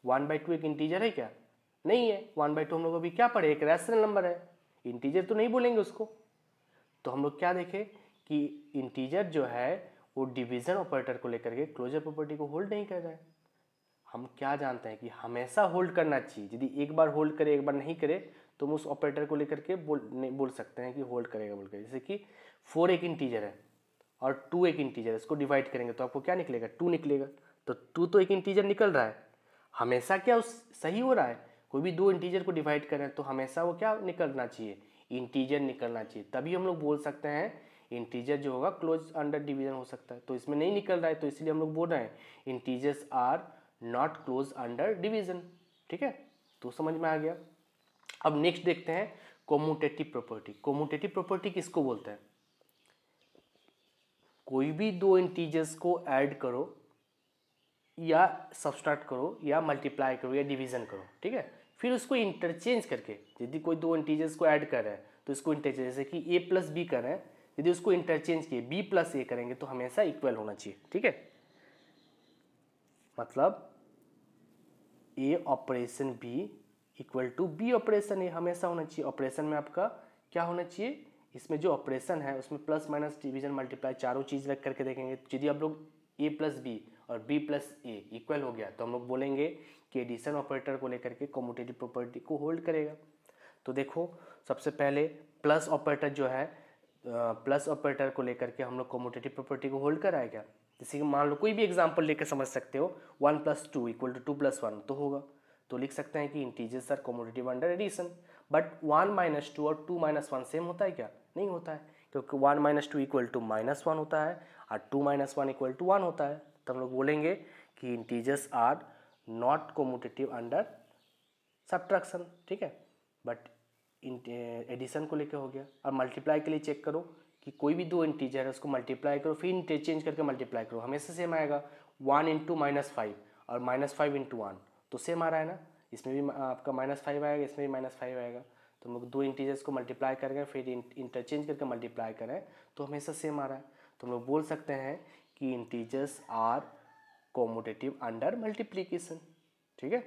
one by two एक इंटीजर है क्या नहीं है वन बाई टू हम लोग अभी क्या पढ़े एक रैशनल नंबर है इंटीजर तो नहीं बोलेंगे उसको तो हम लोग क्या देखें कि इंटीजर जो है वो डिवीजन ऑपरेटर को लेकर के क्लोजर प्रॉपर्टी को होल्ड नहीं कर रहा है हम क्या जानते हैं कि हमेशा होल्ड करना चाहिए यदि एक बार होल्ड करे एक बार नहीं करे तो हम उस ऑपरेटर को लेकर के बोल नहीं बोल सकते हैं कि होल्ड करेगा बोल कर जैसे कि फोर एक इंटीजर है और टू एक इंटीजर है इसको डिवाइड करेंगे तो आपको क्या निकलेगा टू निकलेगा तो टू तो एक इंटीजर निकल रहा है हमेशा क्या उस सही हो रहा है कोई भी दो इंटीजर को डिवाइड करें तो हमेशा वो क्या निकलना चाहिए इंटीजर निकलना चाहिए तभी हम लोग बोल सकते हैं इंटीजर जो होगा क्लोज अंडर डिवीजन हो सकता है तो इसमें नहीं निकल रहा है तो इसलिए हम लोग बोल रहे हैं integers are not close under division ठीक है तो समझ में आ गया अब नेक्स्ट देखते हैं कोमोटेटिव प्रॉपर्टी कोमोटेटिव प्रॉपर्टी किसको बोलते हैं कोई भी दो इंटीजर्स को ऐड करो या सब्सट्रैक्ट करो या मल्टीप्लाई करो या डिवीजन करो ठीक है फिर उसको इंटरचेंज करके यदि कोई दो इंटीजर्स को ऐड कर रहे हैं तो इसको इंटरचेंज जैसे कि ए प्लस बी कर रहे हैं यदि उसको इंटरचेंज किए बी प्लस ए करेंगे तो हमेशा इक्वल होना चाहिए ठीक है मतलब A operation B equal to B operation A हमेशा होना चाहिए ऑपरेशन में आपका क्या होना चाहिए इसमें जो ऑपरेशन है उसमें प्लस माइनस डिवीजन मल्टीप्लाई चारों चीज़ रख करके देखेंगे यदि आप लोग ए प्लस बी और बी प्लस ए इक्वल हो गया तो हम लोग बोलेंगे कि एडिशन ऑपरेटर को लेकर के कॉमोटेटिव प्रॉपर्टी को होल्ड करेगा तो देखो सबसे पहले प्लस ऑपरेटर जो है प्लस ऑपरेटर को लेकर के हम लोग कॉमोटेटिव प्रॉपर्टी को होल्ड कराएगा जैसे कि मान लो कोई भी एग्जाम्पल लेकर समझ सकते हो one plus two equal to two plus one तो होगा तो लिख सकते हैं कि integers are commutative under addition but one minus two और टू माइनस वन सेम होता है क्या नहीं होता है क्योंकि one minus two equal to minus one होता है और two minus one equal to one होता है तो हम लोग बोलेंगे कि integers are not commutative under subtraction ठीक है बट एडिशन eh, को लेके हो गया और मल्टीप्लाई के लिए चेक करो कि कोई भी दो इंटीजर है उसको मल्टीप्लाई करो फिर इंटरचेंज करके मल्टीप्लाई करो हमेशा सेम आएगा वन इंटू माइनस फाइव और माइनस फाइव इंटू वन तो सेम आ रहा है ना इसमें भी आपका माइनस फाइव आएगा इसमें भी माइनस फाइव आएगा तो हम लोग दो इंटीजर्स को मल्टीप्लाई करेंगे फिर इंटरचेंज करके मल्टीप्लाई करें तो हमेशा सेम आ रहा है तो हम लोग बोल सकते हैं कि integers are commutative under multiplication ठीक है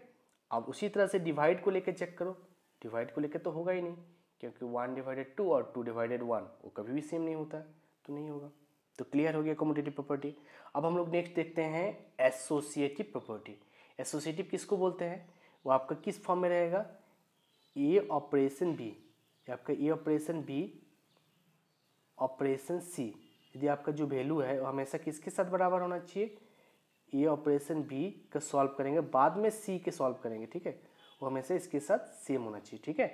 अब उसी तरह से डिवाइड को लेकर चेक करो डिवाइड को लेकर तो होगा ही नहीं क्योंकि वन डिवाइडेड टू और टू डिवाइडेड वन वो कभी भी सेम नहीं होता तो नहीं होगा तो क्लियर हो गया कॉमोटेटिव प्रॉपर्टी अब हम लोग नेक्स्ट देखते हैं एसोसिएटिव प्रॉपर्टी एसोसिएटिव किसको बोलते हैं वो आपका किस फॉर्म में रहेगा ए ऑपरेशन बी आपका A operation B operation C यदि आपका जो वैल्यू है वो हमेशा किसके साथ बराबर होना चाहिए ए ऑपरेशन बी का सॉल्व करेंगे बाद में सी के सॉल्व करेंगे ठीक है वो हमेशा इसके साथ सेम होना चाहिए ठीक है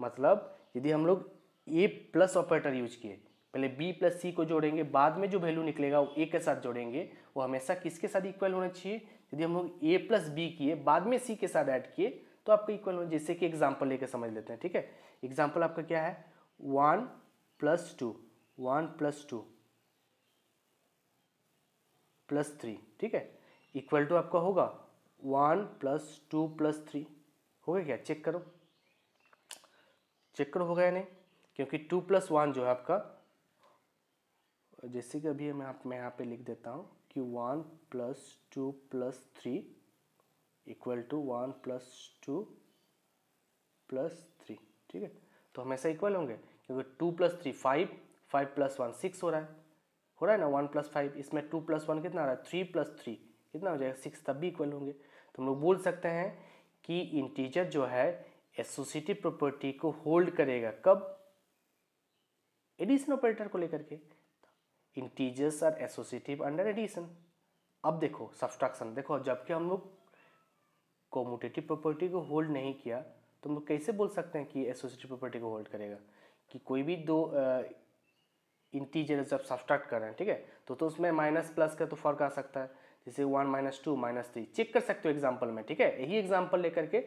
मतलब यदि हम लोग ए प्लस ऑपरेटर यूज किए पहले बी प्लस सी को जोड़ेंगे बाद में जो वैल्यू निकलेगा वो ए के साथ जोड़ेंगे वो हमेशा किसके साथ इक्वल होना चाहिए यदि हम लोग ए प्लस बी किए बाद में सी के साथ ऐड किए तो आपका इक्वल होना जैसे कि एग्जाम्पल लेकर समझ लेते हैं ठीक है एग्जाम्पल आपका क्या है one plus two one plus two plus three ठीक है इक्वल टू आपका होगा one plus two plus three हो गया क्या चेक करो चेक करो हो गया नहीं क्योंकि टू प्लस वन जो है आपका जैसे कि अभी मैं आप मैं यहाँ पे लिख देता हूँ कि one plus two plus three equal to one plus two plus three ठीक है तो हमेशा इक्वल होंगे क्योंकि two plus three five five plus one six हो रहा है हो रहा है ना वन प्लस फाइव इसमें टू प्लस वन कितना आ रहा है थ्री प्लस थ्री कितना हो जाएगा सिक्स तब भी इक्वल होंगे तो हम लोग बोल सकते हैं कि इंटीजर जो है एसोसिएटिव प्रॉपर्टी को होल्ड करेगा कब एडिशन ऑपरेटर को लेकर के integers are associative under addition अब देखो सब्सट्रैक्शन देखो जबकि हम लोग कॉमोटेटिव प्रॉपर्टी को होल्ड नहीं किया तो हम लोग कैसे बोल सकते हैं कि एसोसिएटिव प्रॉपर्टी को होल्ड करेगा कि कोई भी दो इंटीजर जब सब्सट्रैक्ट कर रहे हैं ठीक है तो, तो उसमें माइनस प्लस का तो फर्क आ सकता है जैसे one minus two minus three check कर सकते हो एग्जाम्पल में ठीक है यही एग्जाम्पल लेकर के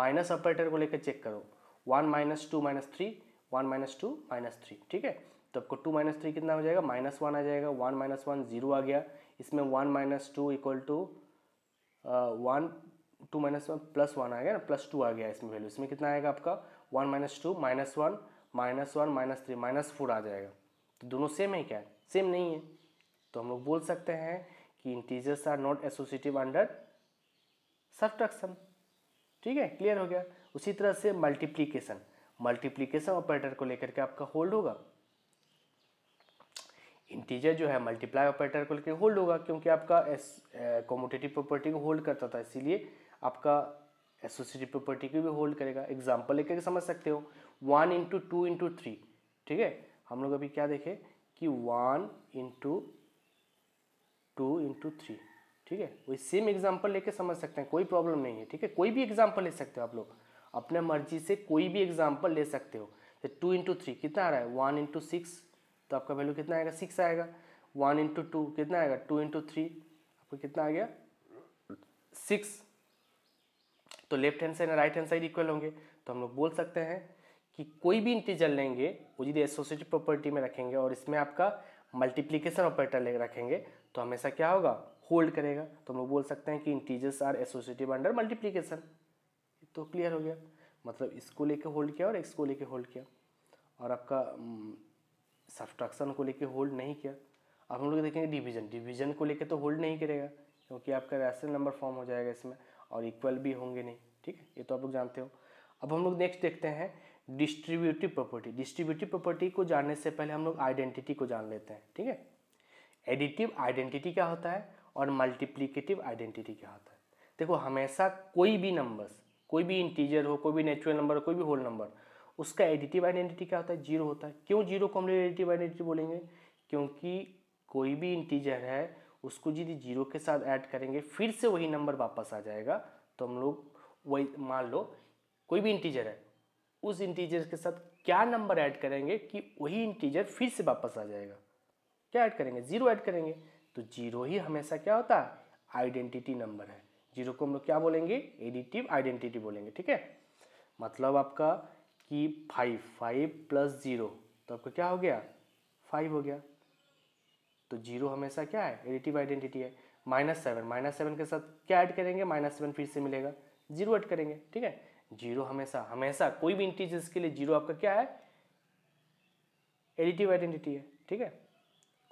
माइनस ऑपरेटर को लेकर चेक करो one minus two minus three one minus two minus three ठीक है तो आपको टू माइनस थ्री कितना हो जाएगा माइनस वन आ जाएगा वन माइनस वन जीरो आ गया इसमें one minus two equal to one two minus one plus one आ गया ना प्लस टू आ गया इसमें वैल्यू इसमें कितना आएगा आपका one minus two minus one minus one minus three minus four आ जाएगा तो दोनों सेम है क्या सेम नहीं है तो हम लोग बोल सकते हैं कि integers are not associative under subtraction ठीक है क्लियर हो गया उसी तरह से मल्टीप्लीकेशन मल्टीप्लीकेशन ऑपरेटर को लेकर के आपका होल्ड होगा इंटीजर जो है मल्टीप्लाई ऑपरेटर को लेकर होल्ड होगा क्योंकि आपका कॉमोटेटिव प्रॉपर्टी को होल्ड करता था इसीलिए आपका एसोसिएटिव प्रॉपर्टी को भी होल्ड करेगा एग्जाम्पल लेकर समझ सकते हो one into two into three ठीक है हम लोग अभी क्या देखें कि one into two into three ठीक है वही सेम एग्जाम्पल लेके समझ सकते हैं कोई प्रॉब्लम नहीं है ठीक है कोई भी एग्जाम्पल ले सकते हो आप लोग अपने मर्जी से कोई भी एग्जाम्पल ले सकते हो तो टू इंटू थ्री कितना आ रहा है वन इंटू सिक्स तो आपका वैल्यू कितना आएगा सिक्स आएगा वन इंटू टू कितना आएगा टू इंटू थ्री आपको कितना आ गया सिक्स तो left hand side right hand side equal होंगे तो हम लोग बोल सकते हैं कि कोई भी इंटीजर लेंगे वो यदि एसोसिएटिव प्रॉपर्टी में रखेंगे और इसमें आपका मल्टीप्लीकेशन ऑपरेटर ले रखेंगे तो हमेशा क्या होगा होल्ड करेगा तो हम लोग बोल सकते हैं कि integers are associative under multiplication तो क्लियर हो गया मतलब इसको लेके होल्ड किया और इसको लेके होल्ड किया और आपका सब्सट्रक्शन हम्म, को लेके होल्ड नहीं किया अब हम लोग देखेंगे डिवीजन डिवीजन को लेके तो होल्ड नहीं करेगा क्योंकि आपका रैशनल नंबर फॉर्म हो जाएगा इसमें और इक्वल भी होंगे नहीं ठीक है ये तो आप लोग जानते हो अब हम लोग नेक्स्ट देखते हैं डिस्ट्रीब्यूटिव प्रॉपर्टी डिस्ट्रीब्यूटिव प्रॉपर्टी को जानने से पहले हम लोग आइडेंटिटी को जान लेते हैं ठीक है एडिटिव आइडेंटिटी क्या होता है और मल्टीप्लीकेटिव आइडेंटिटी क्या होता है देखो हमेशा कोई भी नंबर्स कोई भी इंटीजर हो कोई भी नेचुरल नंबर हो कोई भी होल नंबर उसका एडिटिव आइडेंटिटी क्या होता है जीरो होता है क्यों जीरो को हम लोग एडिटिव आइडेंटिटी बोलेंगे क्योंकि कोई भी इंटीजर है उसको यदि जीरो के साथ ऐड करेंगे फिर से वही नंबर वापस आ जाएगा तो हम लोग वही मान लो कोई भी इंटीजर है उस इंटीजर के साथ क्या नंबर ऐड करेंगे कि वही इंटीजर फिर से वापस आ जाएगा क्या ऐड करेंगे जीरो ऐड करेंगे तो जीरो ही हमेशा क्या होता है आइडेंटिटी नंबर है जीरो को हम लोग क्या बोलेंगे एडिटिव आइडेंटिटी बोलेंगे ठीक है मतलब आपका कि फाइव फाइव प्लस जीरो तो आपका क्या हो गया फाइव हो गया तो जीरो हमेशा क्या है एडिटिव आइडेंटिटी है माइनस सेवन माइनस सेवन के साथ क्या ऐड करेंगे माइनस सेवन फिर से मिलेगा जीरो ऐड करेंगे ठीक है जीरो हमेशा हमेशा कोई भी इंटीजर्स के लिए जीरो आपका क्या है एडिटिव आइडेंटिटी है ठीक है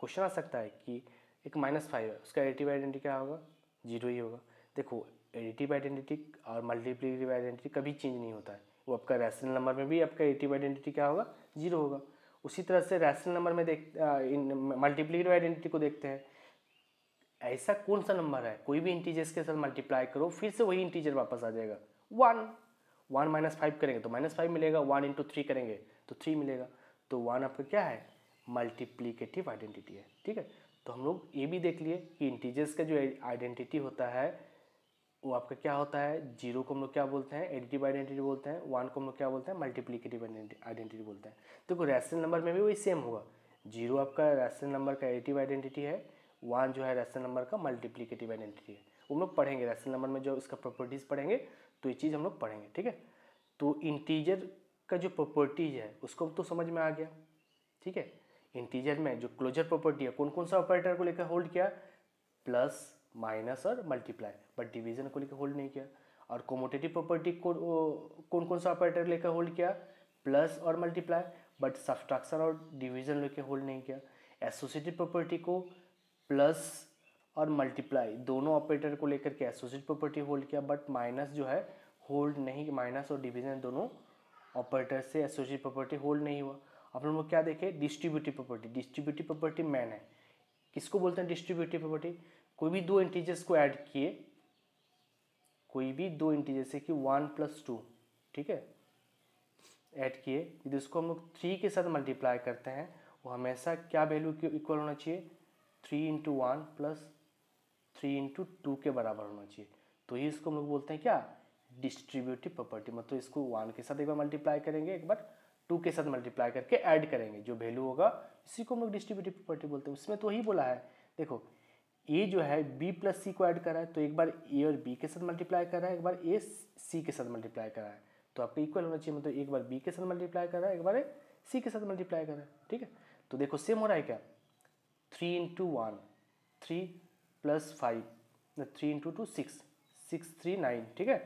क्वेश्चन आ सकता है कि एक माइनस फाइव है उसका एडिटिव आइडेंटिटी क्या होगा जीरो ही होगा देखो एडिटिव आइडेंटिटी और मल्टीप्लीटिव आइडेंटिटी कभी चेंज नहीं होता है वो आपका रैशनल नंबर में भी आपका एडिटिव आइडेंटिटी क्या होगा जीरो होगा उसी तरह से रैशनल नंबर में देख मल्टीप्लीटिव आइडेंटिटी को देखते हैं ऐसा कौन सा नंबर है कोई भी इंटीजर्स के साथ मल्टीप्लाई करो फिर से वही इंटीजर वापस आ जाएगा वन वन माइनस फाइव करेंगे तो माइनस फाइव मिलेगा वन इंटू थ्री करेंगे तो थ्री मिलेगा तो वन आपका क्या है मल्टीप्लीकेटिव आइडेंटिटी है ठीक है तो हम लोग ये भी देख लिए कि इंटीजर्स का जो आइडेंटिटी होता है वो आपका क्या होता है जीरो को हम लोग क्या बोलते हैं एडिटिव आइडेंटिटी बोलते हैं वन को हम लोग क्या बोलते हैं मल्टीप्लीकेटिव आइडेंटिटी बोलते हैं देखो रैशनल नंबर में भी वही सेम होगा जीरो आपका रैशनल नंबर का एडिटिव आइडेंटिटी है वन जो है रैशनल नंबर का मल्टीप्लीकेटिव आइडेंटिटी है वो हम लोग पढ़ेंगे रैशनल नंबर में जो इसका प्रॉपर्टीज़ पढ़ेंगे तो ये चीज़ हम लोग पढ़ेंगे ठीक है तो इंटीजर का जो प्रॉपर्टीज है उसको तो समझ में आ गया ठीक है इंटीजर में जो क्लोजर प्रॉपर्टी है कौन कौन सा ऑपरेटर को लेकर होल्ड किया प्लस माइनस और मल्टीप्लाई बट डिवीजन को लेकर होल्ड नहीं किया और कोमोटेटिव प्रॉपर्टी को कौन कौन सा ऑपरेटर लेकर होल्ड किया प्लस और मल्टीप्लाई बट सब्ट्रैक्शन और डिवीजन लेकर होल्ड नहीं किया एसोसिएटिव प्रॉपर्टी को प्लस और मल्टीप्लाई दोनों ऑपरेटर को लेकर के एसोसिएट प्रॉपर्टी होल्ड किया बट माइनस जो है होल्ड नहीं माइनस और डिवीजन दोनों ऑपरेटर से एसोसिएट प्रॉपर्टी होल्ड नहीं हुआ आप लोग क्या देखे डिस्ट्रीब्यूटिव प्रॉपर्टी डिस्ट्रीब्यूटिव प्रॉपर्टी मैन है किसको बोलते हैं डिस्ट्रीब्यूटिव प्रॉपर्टी कोई भी दो इंटीजर्स को ऐड किए कोई भी दो इंटीजर्स है कि वन प्लस टू ठीक है ऐड किए यदि उसको हम लोग थ्री के साथ मल्टीप्लाई करते हैं वो हमेशा क्या वैल्यू के इक्वल होना चाहिए three into one plus three into two के बराबर होना चाहिए तो ही इसको हम लोग बोलते हैं क्या डिस्ट्रीब्यूटिव प्रॉपर्टी मतलब इसको वन के साथ एक बार मल्टीप्लाई करेंगे एक बार टू के साथ मल्टीप्लाई करके ऐड करेंगे जो वैल्यू होगा इसी को हम लोग डिस्ट्रीब्यूटिव प्रॉपर्टी बोलते हैं उसमें तो ही बोला है देखो ए जो है बी प्लस सी को ऐड करा है तो एक बार ए और बी के साथ मल्टीप्लाई करा है एक बार ए सी के साथ मल्टीप्लाई करा है तो आपको इक्वल होना चाहिए मतलब एक बार बी के साथ मल्टीप्लाई कर रहा है एक बार सी के साथ मल्टीप्लाई करा है ठीक है तो देखो सेम हो रहा है क्या three into one three plus five three into two six six three nine ठीक है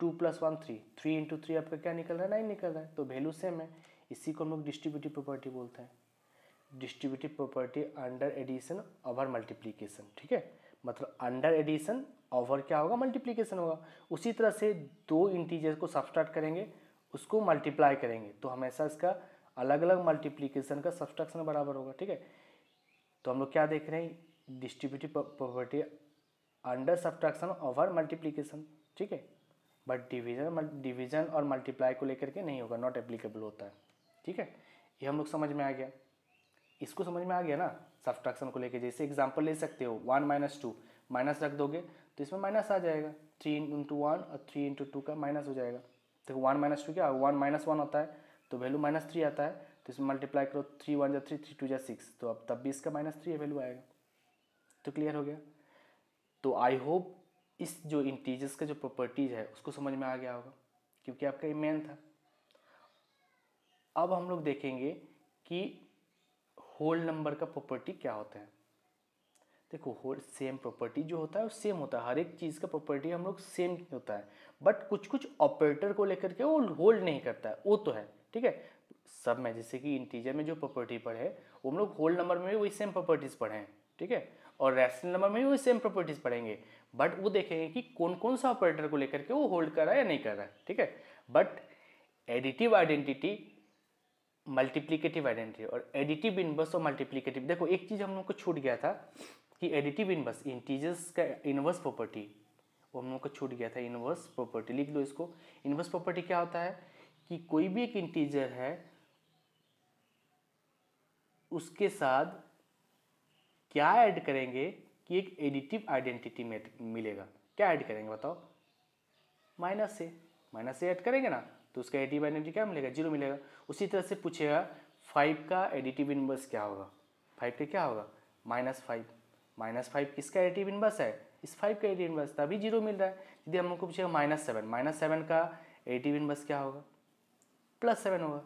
two plus one three three into three आपका क्या निकल रहा है नाइन निकल रहा है तो वैल्यू सेम है इसी को हम लोग डिस्ट्रीब्यूटिव प्रॉपर्टी बोलते हैं distributive property under addition over multiplication ठीक है मतलब अंडर एडिशन ओवर क्या होगा मल्टीप्लीकेशन होगा उसी तरह से दो इंटीजर को सब्सट्रैक्ट करेंगे उसको मल्टीप्लाई करेंगे तो हमेशा इसका अलग अलग मल्टीप्लीकेशन का सब्सट्रक्शन बराबर होगा ठीक है तो हम लोग क्या देख रहे हैं distributive property under subtraction over multiplication ठीक है बट डिवीज़न डिवीज़न और मल्टीप्लाई को लेकर के नहीं होगा नॉट एप्लीकेबल होता है ठीक है ये हम लोग समझ में आ गया इसको समझ में आ गया ना सब्सट्रैक्शन को लेकर जैसे एग्जाम्पल ले सकते हो वन माइनस टू माइनस रख दोगे तो इसमें माइनस आ जाएगा थ्री इंटू वन और थ्री इंटू टू का माइनस हो जाएगा तो वन माइनस टू क्या वन माइनस वन होता है तो वैल्यू माइनस थ्री आता है तो इसमें मल्टीप्लाई करो थ्री वन या थ्री थ्री टू या सिक्स तो अब तब भी इसका माइनस थ्री वैल्यू आएगा तो क्लियर हो गया तो आई होप इस जो इंटीजर्स का जो प्रॉपर्टीज़ है उसको समझ में आ गया होगा क्योंकि आपका ये मेन था अब हम लोग देखेंगे कि होल नंबर का प्रॉपर्टी क्या होता है देखो होल सेम प्रॉपर्टी जो होता है वो सेम होता है हर एक चीज़ का प्रॉपर्टी हम लोग सेम होता है बट कुछ कुछ ऑपरेटर को लेकर के वो होल्ड नहीं करता है वो तो है ठीक है सब में जैसे कि इंटीजर में जो प्रॉपर्टी पढ़े वो हम लोग होल नंबर में भी वही सेम प्रॉपर्टीज़ पढ़े हैं ठीक है और रैशनल नंबर में भी वही सेम प्रॉपर्टीज़ पढ़ेंगे बट वो देखेंगे कि कौन कौन सा ऑपरेटर को लेकर के वो होल्ड कर रहा है या नहीं कर रहा है ठीक है but additive identity multiplicative identity और एडिटिव इनवर्स और मल्टीप्लीकेटिव देखो एक चीज़ हम लोग को छूट गया था कि एडिटिव इनवर्स इंटीजर्स का इनवर्स प्रॉपर्टी वो हम लोग को छूट गया था इनवर्स प्रॉपर्टी लिख लो इसको इनवर्स प्रॉपर्टी क्या होता है कि कोई भी एक इंटीजर है उसके साथ क्या ऐड करेंगे कि एक एडिटिव आइडेंटिटी में मिलेगा क्या ऐड करेंगे बताओ माइनस से माइनस से ऐड करेंगे ना तो उसका एडिटिव आइडेंटिटी क्या मिलेगा जीरो मिलेगा उसी तरह से पूछेगा फाइव का एडिटिव इनवर्स क्या होगा फाइव का क्या होगा माइनस फाइव माइनस फाइव किसका एडिटिव इनवर्स है इस फाइव का एडिटिव इनवर्स तभी जीरो मिल रहा है यदि हम लोग को पूछेगा माइनस सेवन माइनस सेवन का एडिटिव इनवर्स क्या होगा प्लस सेवन होगा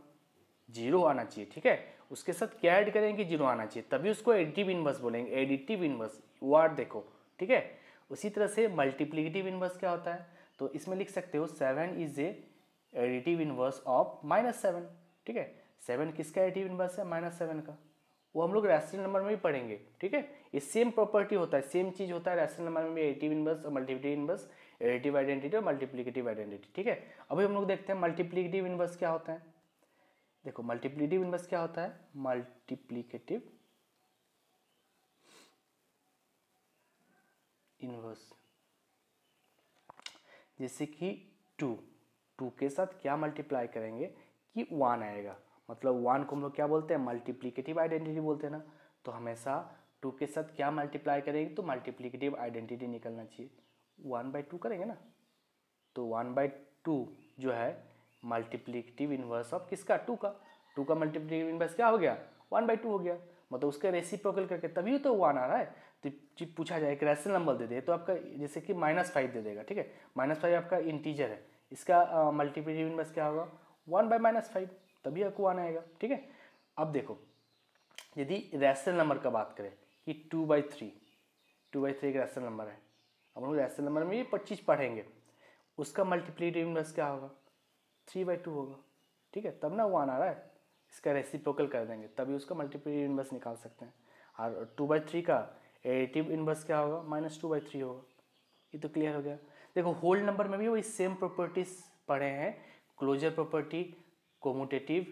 जीरो आना चाहिए ठीक है उसके साथ क्या ऐड करेंगे जीरो आना चाहिए तभी उसको एडिटिव इनवर्स बोलेंगे एडिटिव इनवर्स वर्ड देखो ठीक है उसी तरह से मल्टीप्लीकेटिव इनवर्स क्या होता है तो इसमें लिख सकते हो seven is a additive inverse of minus seven ठीक है सेवन किसका एडिटिव इन्वर्स है माइनस सेवन का वो हम लोग रैशनल नंबर में भी पढ़ेंगे ठीक है ये सेम प्रॉपर्टी होता है सेम चीज़ होता है रैशनल नंबर में भी एडिटिव इनवर्स और मल्टीप्लीटिव इनवर्स एडिटिव आइडेंटिटी और मल्टीप्लीकेटिव आइडेंटिटी ठीक है अभी हम लोग देखते हैं मल्टीप्लीकेटिव इनवर्स क्या होता है देखो मल्टीप्लीटिव इन्वर्स क्या होता है मल्टीप्लीकेटिव इनवर्स जैसे कि टू टू के साथ क्या मल्टीप्लाई करेंगे कि वन आएगा मतलब वन को हम लोग क्या बोलते हैं मल्टीप्लीकेटिव आइडेंटिटी बोलते हैं ना तो हमेशा टू के साथ क्या मल्टीप्लाई करेंगे तो मल्टीप्लीकेटिव आइडेंटिटी निकलना चाहिए वन बाई टू करेंगे ना तो वन बाई टू जो है मल्टीप्लीकेटिव इन्वर्स ऑफ किसका टू का टू का मल्टीप्लीकेटिव इन्वर्स क्या हो गया वन बाई टू हो गया मतलब उसका रेसिप्रोकल करके तभी तो वन आ रहा है तो पूछा जाए एक रैशनल नंबर दे दे तो आपका जैसे कि माइनस फाइव दे देगा ठीक है माइनस फाइव आपका इंटीजर है इसका मल्टीप्लिटी इनवर्स क्या होगा वन बाई माइनस फाइव तभी आपको वन आएगा ठीक है अब देखो यदि रैशनल नंबर का बात करें कि two by three two by three एक रैशनल नंबर है अब हम लोग रैशनल नंबर में ये पच्चीस पढ़ेंगे उसका मल्टीप्लिटी इनवर्स क्या होगा थ्री बाई टू होगा ठीक है तब ना वन आ रहा है इसका रेसिप्रोकल कर देंगे तभी उसका मल्टीपल इनवर्स निकाल सकते हैं और टू बाई थ्री का एडिटिव इनवर्स क्या होगा माइनस टू बाई थ्री होगा ये तो क्लियर हो गया देखो होल नंबर में भी वही सेम प्रॉपर्टीज पढ़े हैं क्लोजर प्रॉपर्टी कोमोटेटिव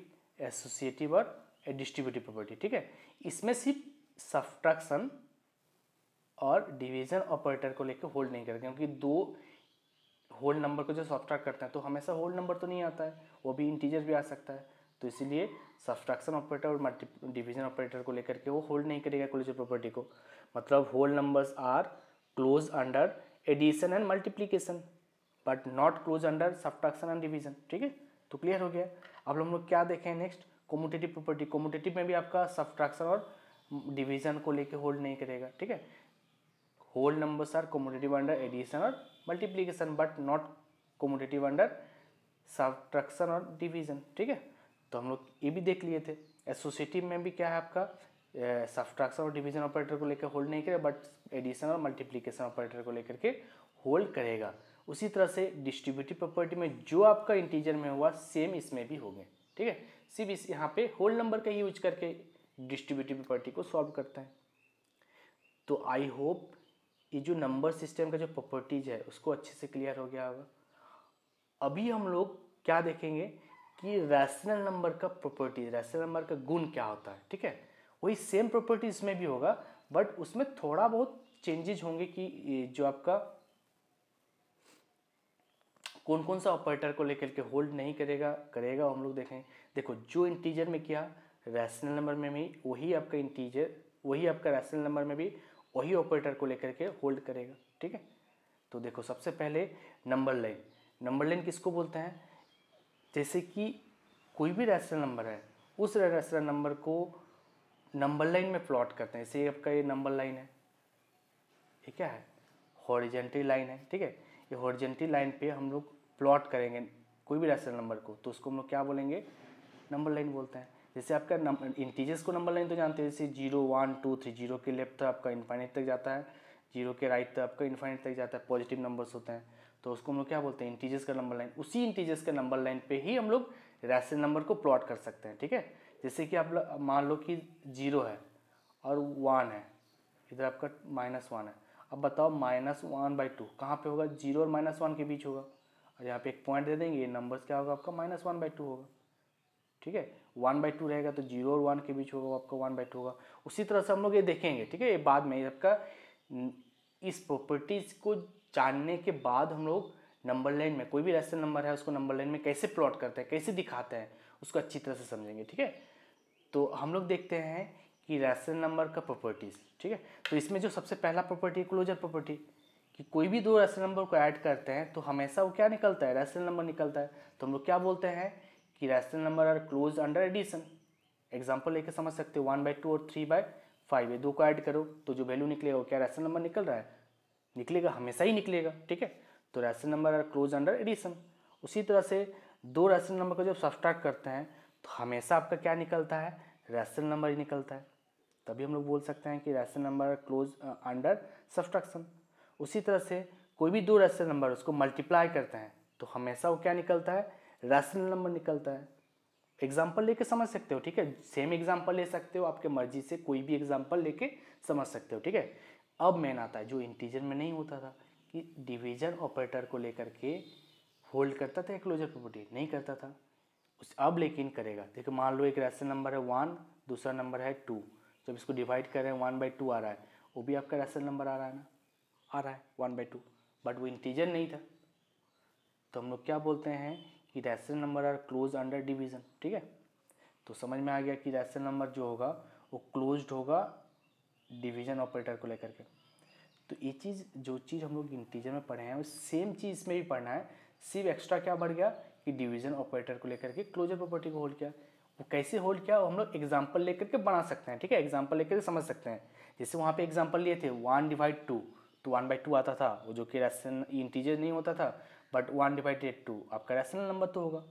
एसोसिएटिव और डिस्ट्रीब्यूटिव प्रॉपर्टी ठीक है इसमें सिर्फ सब्ट्रैक्शन और डिवीजन ऑपरेटर को लेकर होल्ड नहीं करते क्योंकि दो होल नंबर को जो सॉफ्ट्रैक्ट करते हैं तो हमेशा होल नंबर तो नहीं आता है वो भी इंटीजर भी आ सकता है तो इसीलिए सब्सट्रैक्शन ऑपरेटर और डिवीजन ऑपरेटर को लेकर के वो होल्ड नहीं करेगा क्लोजर प्रॉपर्टी को मतलब whole numbers are close under addition and multiplication but not close under subtraction and division ठीक है तो क्लियर हो गया अब हम लोग क्या देखें नेक्स्ट कोमोटेटिव प्रॉपर्टी कोमोटेटिव में भी आपका सब्ट्रैक्शन और डिवीजन को लेकर होल्ड नहीं करेगा ठीक है whole numbers are commutative under addition और multiplication but not commutative under subtraction और डिवीजन ठीक है तो हम लोग ये भी देख लिए थे एसोसिएटिव में भी क्या है आपका सब्ट्रैक्शन और डिवीजन ऑपरेटर को लेकर होल्ड नहीं करेगा बट एडिशन और मल्टीप्लीकेशन ऑपरेटर को लेकर के होल्ड करेगा उसी तरह से डिस्ट्रीब्यूटिव प्रॉपर्टी में जो आपका इंटीजर में हुआ सेम इसमें भी होंगे ठीक है सिर्फ इस यहाँ पे होल नंबर का यूज करके डिस्ट्रीब्यूटिव प्रॉपर्टी को सॉल्व करते हैं तो आई होप ये जो नंबर सिस्टम का जो प्रॉपर्टीज है उसको अच्छे से क्लियर हो गया होगा अभी हम लोग क्या देखेंगे कि रैशनल नंबर का प्रॉपर्टी रैशनल नंबर का गुण क्या होता है ठीक है वही सेम प्रॉपर्टी इसमें भी होगा बट उसमें थोड़ा बहुत चेंजेज होंगे कि जो आपका कौन कौन सा ऑपरेटर को लेकर के होल्ड नहीं करेगा करेगा हम लोग देखें देखो जो इंटीजर में किया रैशनल नंबर में भी वही आपका इंटीजर वही आपका रैशनल नंबर में भी वही ऑपरेटर को लेकर के होल्ड करेगा ठीक है तो देखो सबसे पहले नंबर लाइन नंबर लाइन किसको बोलते हैं जैसे कि कोई भी रेशनल नंबर है उस रेशनल नंबर को नंबर लाइन में प्लॉट करते हैं जैसे आपका ये नंबर लाइन है ये क्या है हॉरिजेंटी लाइन है ठीक है ये हॉरिजेंटल लाइन पे हम लोग प्लॉट करेंगे कोई भी रेशनल नंबर को तो उसको हम लोग क्या बोलेंगे नंबर लाइन बोलते हैं जैसे आपका नंबर इंटीजर्स को नंबर लाइन तो जानते हैं जैसे zero one two three zero के लेफ्ट आपका इन्फाइनेट तक जाता है जीरो के राइट तक आपका इन्फाइनेट तक जाता है पॉजिटिव नंबर्स होते हैं तो उसको हम लोग क्या बोलते हैं इंटीजर्स का नंबर लाइन उसी इंटीजर्स के नंबर लाइन पे ही हम लोग रैशनल नंबर को प्लॉट कर सकते हैं ठीक है जैसे कि आप मान लो कि जीरो है और वन है इधर आपका माइनस वन है अब बताओ माइनस वन बाई टू कहाँ पर होगा जीरो और माइनस वन के बीच होगा और यहाँ पे एक पॉइंट दे देंगे ये नंबर्स क्या होगा आपका माइनस वन बाई टू होगा ठीक है वन बाई टू रहेगा तो जीरो और वन के बीच होगा आपका वन बाई टू होगा उसी तरह से हम लोग ये देखेंगे ठीक है ये बाद में आपका इस प्रॉपर्टीज़ को जानने के बाद हम लोग नंबर लाइन में कोई भी रेशनल नंबर है उसको नंबर लाइन में कैसे प्लॉट करते हैं कैसे दिखाते हैं उसको अच्छी तरह से समझेंगे ठीक है तो हम लोग देखते हैं कि रेशनल नंबर का प्रॉपर्टीज़ ठीक है तो इसमें जो सबसे पहला प्रॉपर्टी क्लोजर प्रॉपर्टी कि कोई भी दो रेशनल नंबर को ऐड करते हैं तो हमेशा वो क्या निकलता है रेशनल नंबर निकलता है तो हम लोग क्या बोलते हैं कि rational number are close under addition example लेके समझ सकते हो वन बाई टू और थ्री बाई फाइव ये दो को ऐड करो तो जो वैल्यू निकलेगा वो क्या रेशनल नंबर निकल रहा है निकलेगा हमेशा ही निकलेगा ठीक है तो rational number are close under addition उसी तरह से दो रैशनल नंबर को जब सब्सट्रैक्ट करते हैं तो हमेशा आपका क्या निकलता है रैशनल नंबर ही निकलता है तभी हम लोग बोल सकते हैं कि rational number close under subtraction उसी तरह से कोई भी दो रैशन नंबर उसको मल्टीप्लाई करते हैं तो हमेशा वो क्या निकलता है रैशनल नंबर निकलता है एग्जाम्पल लेके समझ सकते हो ठीक है सेम एग्जाम्पल ले सकते हो आपके मर्जी से कोई भी एग्जाम्पल लेके समझ सकते हो ठीक है अब मैन आता है जो इंटीजर में नहीं होता था कि डिवीजन ऑपरेटर को लेकर के होल्ड करता था या क्लोजर प्रॉपर्टी नहीं करता था उस अब लेकिन करेगा देखो मान लो एक राशन नंबर है वन दूसरा नंबर है टू जब इसको डिवाइड कर रहे हैं वन बाई टू आ रहा है वो भी आपका राशन नंबर आ रहा है ना आ रहा है वन बाई टू बट वो इंटीजर नहीं था तो हम लोग क्या बोलते हैं कि rational number are close under division ठीक है तो समझ में आ गया कि रैशनल नंबर जो होगा वो क्लोज्ड होगा डिवीजन ऑपरेटर को लेकर के तो ये चीज़ जो चीज़ हम लोग इंटीजर में पढ़े हैं वो सेम चीज़ इसमें भी पढ़ना है सिर्फ एक्स्ट्रा क्या बढ़ गया कि डिवीजन ऑपरेटर को लेकर के क्लोजर प्रॉपर्टी को होल्ड किया वो कैसे होल्ड किया वो हम लोग एग्जाम्पल लेकर के बना सकते हैं ठीक है एग्जाम्पल लेकर के समझ सकते हैं जैसे वहाँ पे एग्जाम्पल लिए थे वन डिवाइड टू तो वन बाई टू आता था वो जो कि रैशनल इंटीजर नहीं होता था बट वन डिवाइडेड टू आपका रैशनल नंबर तो होगा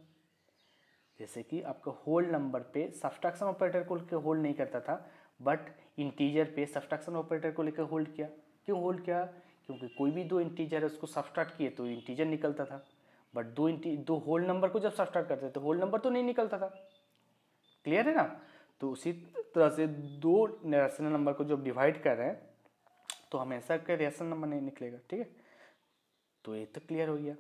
जैसे कि आपका होल नंबर पे सब्सट्रैक्शन ऑपरेटर को होल्ड नहीं करता था बट इंटीजर पे सब्ट्रैक्शन ऑपरेटर को लेकर होल्ड किया क्यों होल्ड किया क्योंकि कोई भी दो इंटीजर है उसको सब्सट्रैक्ट किए तो इंटीजर निकलता था बट दो इंटी दो होल नंबर को जब सब्सट्रैक्ट करते थे तो होल नंबर तो नहीं निकलता था क्लियर है ना तो उसी तरह से दो रेशनल नंबर को जब डिवाइड कर रहे हैं तो हमेशा के रेशनल नंबर नहीं निकलेगा ठीक है तो ये तो क्लियर हो गया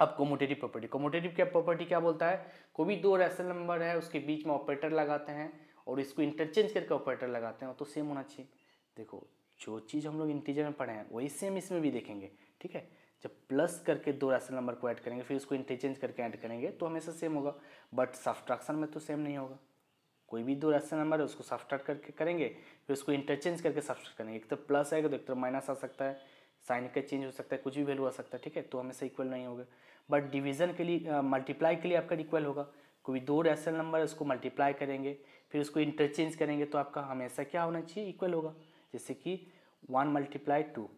अब कोमोटेटिव प्रॉपर्टी कोमोटेटिव क्या प्रॉपर्टी क्या बोलता है कोई भी दो रेशनल नंबर है उसके बीच में ऑपरेटर लगाते हैं और इसको इंटरचेंज करके ऑपरेटर लगाते हैं तो सेम होना चाहिए देखो जो चीज़ हम लोग इंटीजर में पढ़े हैं वही सेम इसमें भी देखेंगे ठीक है जब प्लस करके दो रैशनल नंबर को ऐड करेंगे फिर उसको इंटरचेंज करके ऐड करेंगे तो हमेशा सेम होगा बट सब्ट्रैक्शन में तो सेम नहीं होगा कोई भी दो रैशनल नंबर है उसको सब्ट्रैक्ट करके करेंगे फिर उसको इंटरचेंज करके सब्ट्रैक्ट करेंगे एक तो प्लस आएगा तो एक तो माइनस आ सकता है साइन का चेंज हो सकता है कुछ भी वैल्यू आ सकता है ठीक है तो हमेशा इक्वल नहीं होगा बट डिवीजन के लिए मल्टीप्लाई के लिए आपका इक्वल होगा कोई दो रैशनल नंबर है उसको मल्टीप्लाई करेंगे फिर उसको इंटरचेंज करेंगे तो आपका हमेशा क्या होना चाहिए इक्वल होगा जैसे कि वन मल्टीप्लाई टू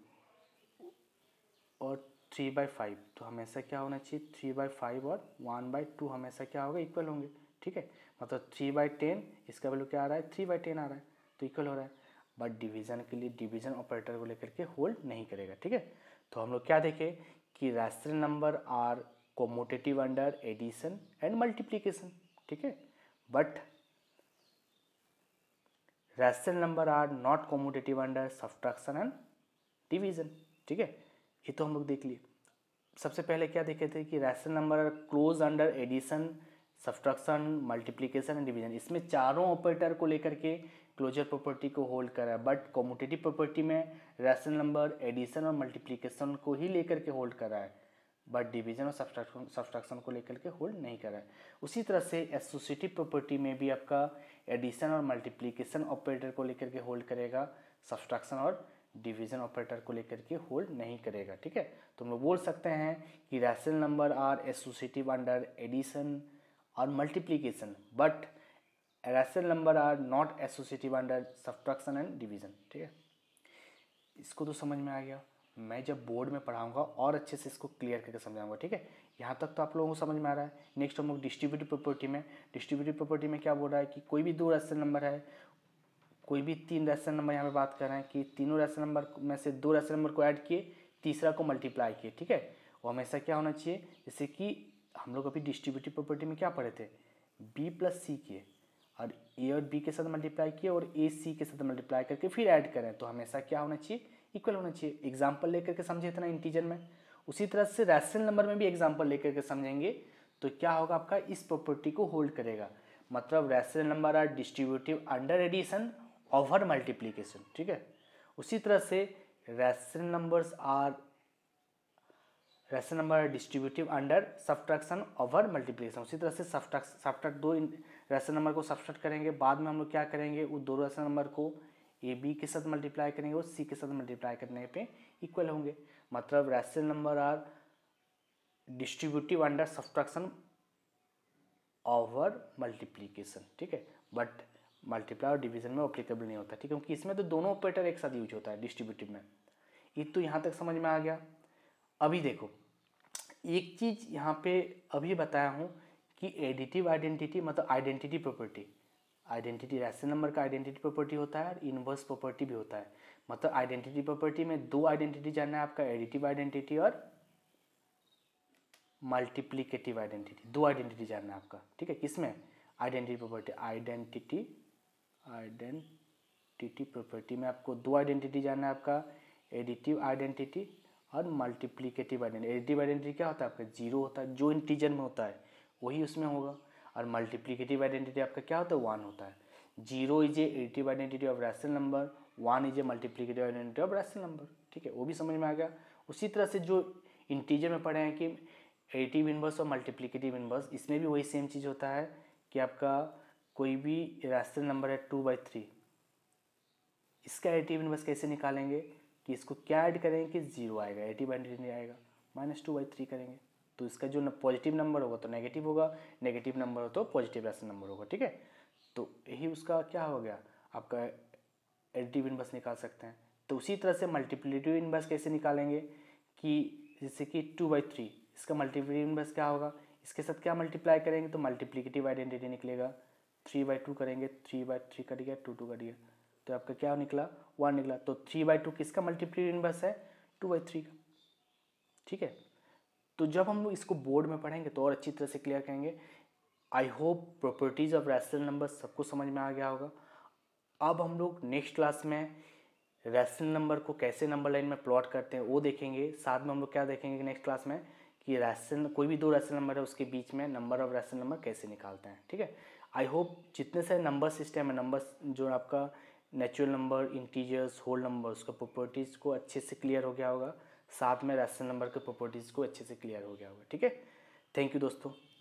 और थ्री बाई फाइव तो हमेशा क्या होना चाहिए थ्री बाई फाइव और वन बाई टू हमेशा क्या होगा इक्वल होंगे ठीक है मतलब थ्री बाई टेन इसका वैल्यू क्या आ रहा है थ्री बाई टेन आ रहा है तो इक्वल हो रहा है बट डिवीजन के लिए डिवीजन ऑपरेटर को लेकर के होल्ड नहीं करेगा ठीक है तो हम लोग क्या देखें कि rational number are commutative under addition and multiplication ठीक है but rational number are not commutative under subtraction and division ठीक है ये तो हम लोग देख लिए सबसे पहले क्या देखे थे कि rational number are close under addition subtraction multiplication and division इसमें चारों ऑपरेटर को लेकर के क्लोजर प्रॉपर्टी को होल्ड करा बट कॉमोटेटिव प्रॉपर्टी में रैशनल नंबर एडिशन और मल्टीप्लीकेशन को ही लेकर के होल्ड करा है बट डिवीजन और सब्सट्रक्शन सब्सट्रक्शन को लेकर के होल्ड नहीं कर रहा है उसी तरह से एसोसिएटिव प्रॉपर्टी में भी आपका एडिशन और मल्टीप्लीकेशन ऑपरेटर को लेकर के होल्ड करेगा सब्सट्रक्शन और डिवीजन ऑपरेटर को लेकर के होल्ड नहीं करेगा ठीक है तो हम लोग बोल सकते हैं कि rational number are associative under addition और multiplication but rational number are not associative under subtraction and division ठीक है इसको तो समझ में आ गया मैं जब बोर्ड में पढ़ाऊंगा और अच्छे से इसको क्लियर करके समझाऊंगा ठीक है यहाँ तक तो आप लोगों को समझ में आ रहा है नेक्स्ट हम लोग डिस्ट्रीब्यूटिव प्रॉपर्टी में डिस्ट्रीब्यूटिव प्रॉपर्टी में क्या बोल रहा है कि कोई भी दो रेशनल नंबर है कोई भी तीन रेशनल नंबर यहाँ पर बात कर रहे हैं कि तीनों रेशनल नंबर में से दो रेशनल नंबर को ऐड किए तीसरा को मल्टीप्लाई किए ठीक है वो हमेशा क्या होना चाहिए जैसे कि हम लोग अभी डिस्ट्रीब्यूटिव प्रॉपर्टी में क्या पढ़े थे बी प्लस सी किए और ए और बी के साथ मल्टीप्लाई किए और ए सी के साथ मल्टीप्लाई करके फिर ऐड करें तो हमेशा क्या होना चाहिए इक्वल होना चाहिए एग्जाम्पल लेकर के समझे इतना इंटीजर में उसी तरह से रैशनल नंबर में भी एग्जाम्पल लेकर के समझेंगे तो क्या होगा आपका इस प्रॉपर्टी को होल्ड करेगा मतलब rational number are distributive under addition over multiplication ठीक है उसी तरह से rational numbers are rational number are distributive under subtraction over multiplication उसी तरह से सब्ट्रैक्ट सब्ट्रैक्ट दो रैशनल नंबर को सब्ट्रैक्ट करेंगे बाद में हम लोग क्या करेंगे उस दो रैशनल नंबर को ये बी के साथ मल्टीप्लाई करेंगे और सी के साथ मल्टीप्लाई करने पे इक्वल होंगे मतलब rational number are distributive under subtraction over multiplication ठीक है बट मल्टीप्लाई और डिवीजन में अप्लीकेबल नहीं होता ठीक है क्योंकि इसमें तो दोनों ऑपरेटर एक साथ यूज होता है डिस्ट्रीब्यूटिव में ये तो यहाँ तक समझ में आ गया अभी देखो एक चीज़ यहाँ पे अभी बताया हूँ कि एडिटिव आइडेंटिटी मतलब identity property identity rational number का आइडेंटिटी प्रॉपर्टी होता है और इनवर्स प्रॉपर्टी भी होता है मतलब आइडेंटिटी प्रॉपर्टी में दो आइडेंटिटी जानना है आपका एडिटिव आइडेंटिटी और मल्टीप्लीकेटिव आइडेंटिटी दो आइडेंटिटी जानना है आपका ठीक है किसमें identity property identity identity property में आपको दो आइडेंटिटी जानना है आपका एडिटिव आइडेंटिटी और मल्टीप्लीकेटिव आइडेंटिटी एडिटिव आइडेंटिटी क्या होता है आपका जीरो होता है जो इंटीजर में होता है वही उसमें होगा और मल्टीप्लीकेटिव आइडेंटिटी आपका क्या होता है वन होता है zero is a additive identity of rational number one is a multiplicative identity of rational number ठीक है वो भी समझ में आ गया उसी तरह से जो इंटीजर में पढ़े हैं कि एडिटिव इनवर्स और मल्टीप्लीकेटिव इनवर्स इसमें भी वही सेम चीज़ होता है कि आपका कोई भी रैशनल नंबर है टू बाई थ्री इसका एडिटिव इनवर्स कैसे निकालेंगे कि इसको क्या ऐड करेंगे कि जीरो आएगा एडिटिव आइडेंटिटी आएगा माइनस टू बाई थ्री करेंगे तो इसका जो पॉजिटिव नंबर होगा तो नेगेटिव होगा नेगेटिव नंबर हो तो पॉजिटिव राशि नंबर होगा ठीक है तो यही उसका क्या हो गया आपका एडिटिव इनवर्स निकाल सकते हैं तो उसी तरह से मल्टीप्लीटिव इनवर्स कैसे निकालेंगे कि जैसे कि टू बाई थ्री इसका मल्टीप्लीटिव इनवर्स क्या होगा इसके साथ क्या मल्टीप्लाई करेंगे तो मल्टीप्लीकेटिव आइडेंटिटी निकलेगा थ्री बाई टू करेंगे थ्री बाई थ्री गया टू टू गया तो आपका क्या निकला वन निकला तो थ्री बाई टू किसका मल्टीप्लीटिव इनवर्स है टू बाई थ्री का ठीक है तो जब हम लोग इसको बोर्ड में पढ़ेंगे तो और अच्छी तरह से क्लियर करेंगे I hope properties of rational number सबको समझ में आ गया होगा अब हम लोग नेक्स्ट क्लास में रैशनल नंबर को कैसे नंबर लाइन में प्लॉट करते हैं वो देखेंगे साथ में हम लोग क्या देखेंगे नेक्स्ट क्लास में कि रैशनल कोई भी दो रैशनल नंबर है उसके बीच में नंबर ऑफ रैशनल नंबर कैसे निकालते हैं ठीक है आई होप जितने सारे नंबर सिस्टम है नंबर जो आपका natural number integers whole number उसका प्रॉपर्टीज़ को अच्छे से क्लियर हो गया होगा साथ में रेस्टल नंबर के प्रॉपर्टीज़ को अच्छे से क्लियर हो गया होगा ठीक है थैंक यू दोस्तों